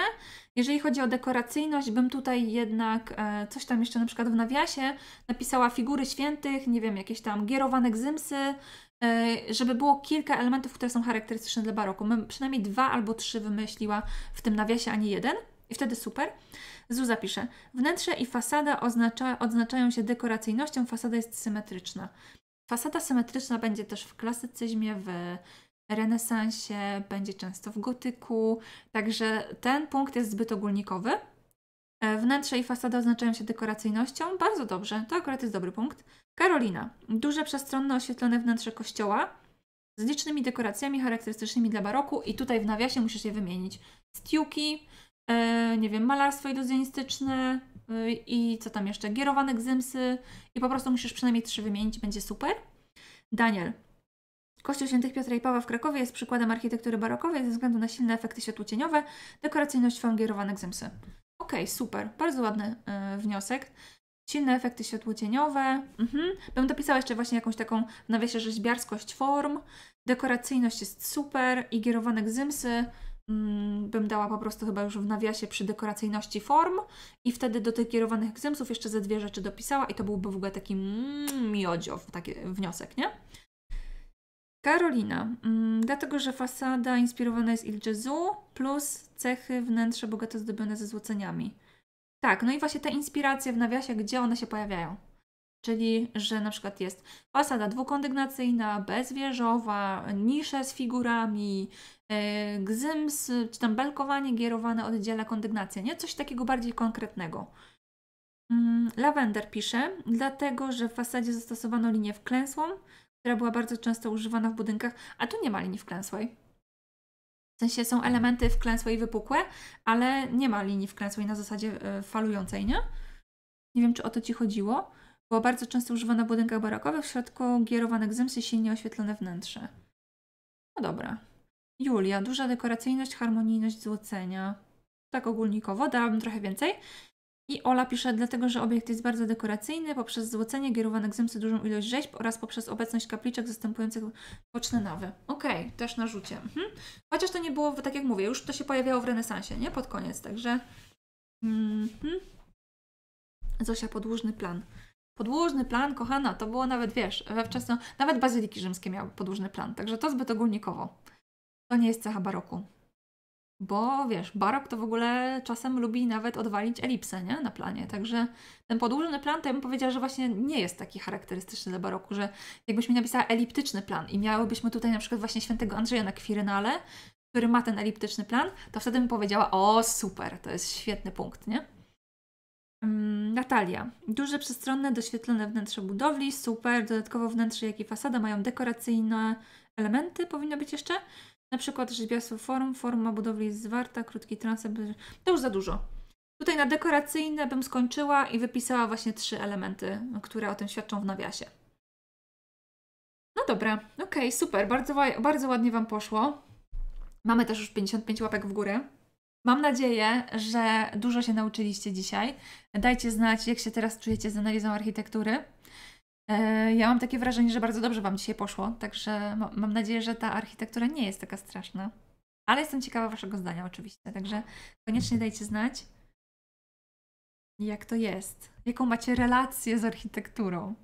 Jeżeli chodzi o dekoracyjność, bym tutaj jednak e, coś tam jeszcze na przykład w nawiasie napisała figury świętych, nie wiem, jakieś tam gierowane gzymsy, e, żeby było kilka elementów, które są charakterystyczne dla baroku. Bym przynajmniej dwa albo trzy wymyśliła w tym nawiasie, a nie jeden. I wtedy super. Zuza pisze, wnętrze i fasada oznacza, odznaczają się dekoracyjnością, fasada jest symetryczna. Fasada symetryczna będzie też w klasycyzmie, w renesansie, będzie często w gotyku, także ten punkt jest zbyt ogólnikowy. E, wnętrze i fasada oznaczają się dekoracyjnością. Bardzo dobrze, to akurat jest dobry punkt. Karolina. Duże, przestronne, oświetlone wnętrze kościoła z licznymi dekoracjami charakterystycznymi dla baroku i tutaj w nawiasie musisz je wymienić. Stiuki, E, nie wiem, malarstwo iluzjonistyczne y, i co tam jeszcze, gierowane gzymsy i po prostu musisz przynajmniej trzy wymienić, będzie super. Daniel. Kościół Świętych Piotra i Pawła w Krakowie jest przykładem architektury barokowej ze względu na silne efekty światłocieniowe, dekoracyjność form gierowane gzymsy. Okej, okay, super, bardzo ładny yy, wniosek. Silne efekty światłocieniowe. Mhm. Bym dopisała jeszcze właśnie jakąś taką w nawiasie rzeźbiarskość form. Dekoracyjność jest super i gierowane gzymsy. Mm, bym dała po prostu chyba już w nawiasie przy dekoracyjności form i wtedy do tych kierowanych egzemsów jeszcze ze dwie rzeczy dopisała i to byłby w ogóle taki mm, miodzio, taki wniosek, nie? Karolina, mm, dlatego że fasada inspirowana jest Il Gesù plus cechy wnętrza bogato zdobione ze złoceniami. Tak, no i właśnie te inspiracje w nawiasie, gdzie one się pojawiają? Czyli, że na przykład jest fasada dwukondygnacyjna, bezwieżowa, nisze z figurami, yy, e, gzyms, czy tam belkowanie gierowane oddziela kondygnacja, nie? Coś takiego bardziej konkretnego. Mm, lawender pisze, dlatego, że w fasadzie zastosowano linię wklęsłą, która była bardzo często używana w budynkach, a tu nie ma linii wklęsłej. W sensie są mhm. elementy wklęsłe i wypukłe, ale nie ma linii wklęsłej na zasadzie e, falującej, nie? Nie wiem, czy o to Ci chodziło. Była bardzo często używana w budynkach barakowych, w środku gierowanych zymsy silnie oświetlone wnętrze. No dobra. Julia. Duża dekoracyjność, harmonijność, złocenia. Tak ogólnikowo, dałabym trochę więcej. I Ola pisze, dlatego że obiekt jest bardzo dekoracyjny, poprzez złocenie gierowane gzymsy dużą ilość rzeźb oraz poprzez obecność kapliczek zastępujących boczne nawy. Okej, okay, też na rzucie. Mhm. Chociaż to nie było, tak jak mówię, już to się pojawiało w renesansie, nie? Pod koniec, także... Mhm. Zosia, podłużny plan. Podłużny plan, kochana, to było nawet, wiesz, we wczesno, nawet bazyliki rzymskie miały podłużny plan, także to zbyt ogólnikowo. To nie jest cecha baroku. Bo wiesz, barok to w ogóle czasem lubi nawet odwalić elipsę, nie? Na planie. Także ten podłużny plan, to ja bym powiedziała, że właśnie nie jest taki charakterystyczny dla baroku, że jakbyś mi napisała eliptyczny plan i miałybyśmy tutaj na przykład właśnie świętego Andrzeja na kwirynale, który ma ten eliptyczny plan, to wtedy bym powiedziała, o super, to jest świetny punkt, nie? Natalia. Duże, przestronne, doświetlone wnętrze budowli, super. Dodatkowo wnętrze, jak i fasada mają dekoracyjne elementy, powinno być jeszcze. Na przykład rzeźbiarstwo form, forma budowli jest zwarta, krótki transept. To już za dużo. Tutaj na dekoracyjne bym skończyła i wypisała właśnie trzy elementy, które o tym świadczą w nawiasie. No dobra, okej, okay, super. Bardzo, bardzo ładnie Wam poszło. Mamy też już 55 łapek w górę. Mam nadzieję, że dużo się nauczyliście dzisiaj. Dajcie znać, jak się teraz czujecie z analizą architektury. E, ja mam takie wrażenie, że bardzo dobrze Wam dzisiaj poszło, także mam nadzieję, że ta architektura nie jest taka straszna. Ale jestem ciekawa Waszego zdania, oczywiście, także koniecznie dajcie znać, jak to jest. Jaką macie relację z architekturą?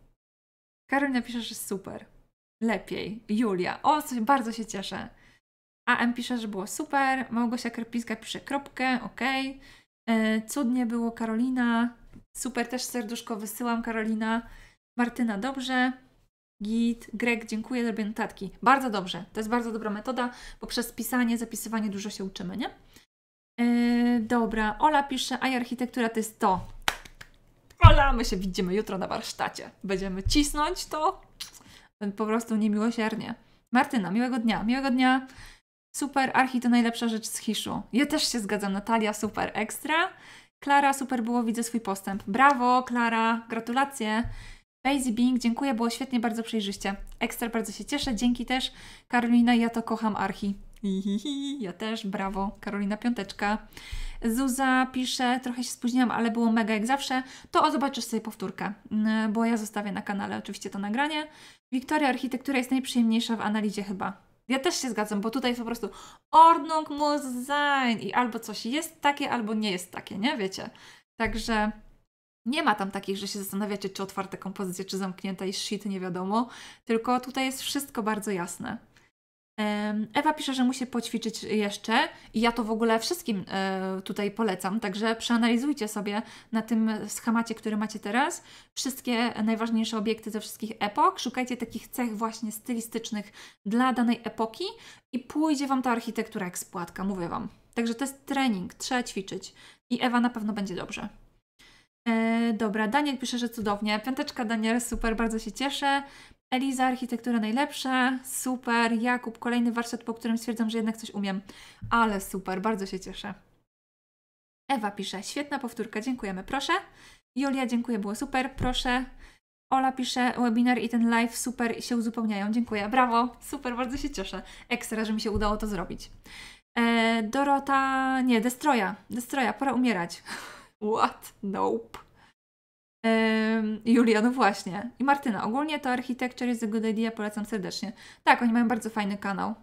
Karolina pisze, że super. Lepiej. Julia. O, bardzo się cieszę. AM pisze, że było super. Małgosia Krepińska pisze kropkę, ok. E, cudnie było Karolina. Super, też serduszko wysyłam Karolina. Martyna, dobrze. Git, Greg, dziękuję, robię notatki. Bardzo dobrze, to jest bardzo dobra metoda, bo przez pisanie, zapisywanie dużo się uczymy, nie? Yy, dobra, Ola pisze, a architektura to jest to. Ola, my się widzimy jutro na warsztacie. Będziemy cisnąć to po prostu niemiłosiernie. Martyna, miłego dnia, miłego dnia. Super, Archi to najlepsza rzecz z Hiszu. Ja też się zgadzam, Natalia, super, ekstra. Klara, super było, widzę swój postęp. Brawo, Klara, gratulacje. Bazy Bing, dziękuję, było świetnie, bardzo przejrzyście. Ekstra, bardzo się cieszę, dzięki też. Karolina, ja to kocham Archi. [LAUGHS] ja też, brawo, Karolina Piąteczka. Zuza pisze, trochę się spóźniłam, ale było mega jak zawsze. To o, zobaczysz sobie powtórkę, mm, bo ja zostawię na kanale oczywiście to nagranie. Wiktoria, architektura jest najprzyjemniejsza w analizie chyba. Ja też się zgadzam, bo tutaj jest po prostu Ordnung muss sein i albo coś jest takie, albo nie jest takie, nie wiecie. Także nie ma tam takich, że się zastanawiacie, czy otwarte kompozycje, czy zamknięte i shit, nie wiadomo. Tylko tutaj jest wszystko bardzo jasne. Ewa pisze, że musi poćwiczyć jeszcze i ja to w ogóle wszystkim e, tutaj polecam, także przeanalizujcie sobie na tym schemacie, który macie teraz, wszystkie najważniejsze obiekty ze wszystkich epok, szukajcie takich cech właśnie stylistycznych dla danej epoki i pójdzie Wam ta architektura jak spłatka, mówię Wam. Także to jest trening, trzeba ćwiczyć i Ewa na pewno będzie dobrze. E, dobra, Daniel pisze, że cudownie. Piąteczka, Daniel, super, bardzo się cieszę. Eliza, architektura najlepsza, super. Jakub, kolejny warsztat, po którym stwierdzam, że jednak coś umiem. Ale super, bardzo się cieszę. Ewa pisze, świetna powtórka, dziękujemy, proszę. Julia, dziękuję, było super, proszę. Ola pisze, webinar i ten live super się uzupełniają, dziękuję, brawo, super, bardzo się cieszę. Ekstra, że mi się udało to zrobić. E, Dorota, nie, Destroja, Destroja, pora umierać. [LAUGHS] What? Nope. Julia, no właśnie. I Martyna. Ogólnie to Architecture is a good idea, polecam serdecznie. Tak, oni mają bardzo fajny kanał.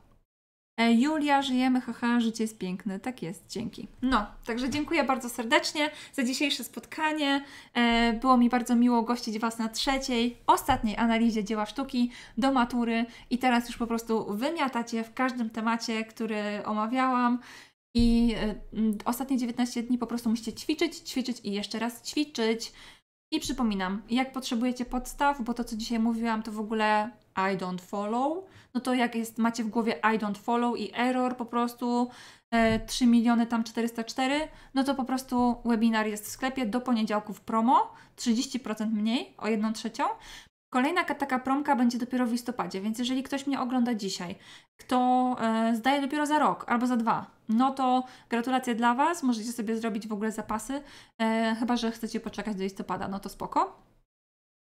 E, Julia, żyjemy, haha, życie jest piękne. Tak jest, dzięki. No, także dziękuję bardzo serdecznie za dzisiejsze spotkanie. E, było mi bardzo miło gościć Was na trzeciej, ostatniej analizie dzieła sztuki do matury i teraz już po prostu wymiatacie w każdym temacie, który omawiałam. I e, ostatnie 19 dni po prostu musicie ćwiczyć, ćwiczyć i jeszcze raz ćwiczyć. I przypominam, jak potrzebujecie podstaw, bo to, co dzisiaj mówiłam, to w ogóle I don't follow. No to jak jest, macie w głowie I don't follow i error po prostu e, 3 miliony tam 404, no to po prostu webinar jest w sklepie do poniedziałku w promo, 30% mniej, o 1 trzecią. Kolejna taka promka będzie dopiero w listopadzie, więc jeżeli ktoś mnie ogląda dzisiaj, kto e, zdaje dopiero za rok albo za dwa, no to gratulacje dla Was, możecie sobie zrobić w ogóle zapasy, e, chyba że chcecie poczekać do listopada, no to spoko.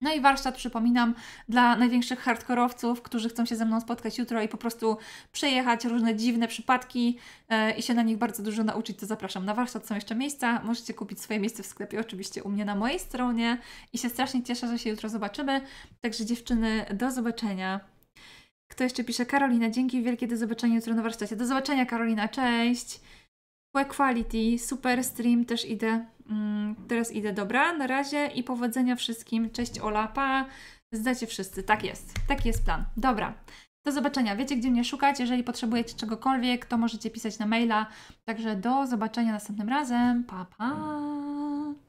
No i warsztat, przypominam, dla największych hardkorowców, którzy chcą się ze mną spotkać jutro i po prostu przejechać różne dziwne przypadki e, i się na nich bardzo dużo nauczyć, to zapraszam. Na warsztat są jeszcze miejsca, możecie kupić swoje miejsce w sklepie, oczywiście u mnie na mojej stronie i się strasznie cieszę, że się jutro zobaczymy. Także dziewczyny, do zobaczenia. Kto jeszcze pisze? Karolina, dzięki wielkie, do zobaczenia jutro na warsztacie. Do zobaczenia Karolina, cześć! Quality, super stream, też idę Mm, teraz idę, dobra, na razie i powodzenia wszystkim. Cześć Ola, pa, Zdacie wszyscy, tak jest. Taki jest plan. Dobra. Do zobaczenia. Wiecie, gdzie mnie szukać. Jeżeli potrzebujecie czegokolwiek, to możecie pisać na maila. Także do zobaczenia następnym razem. Pa, pa.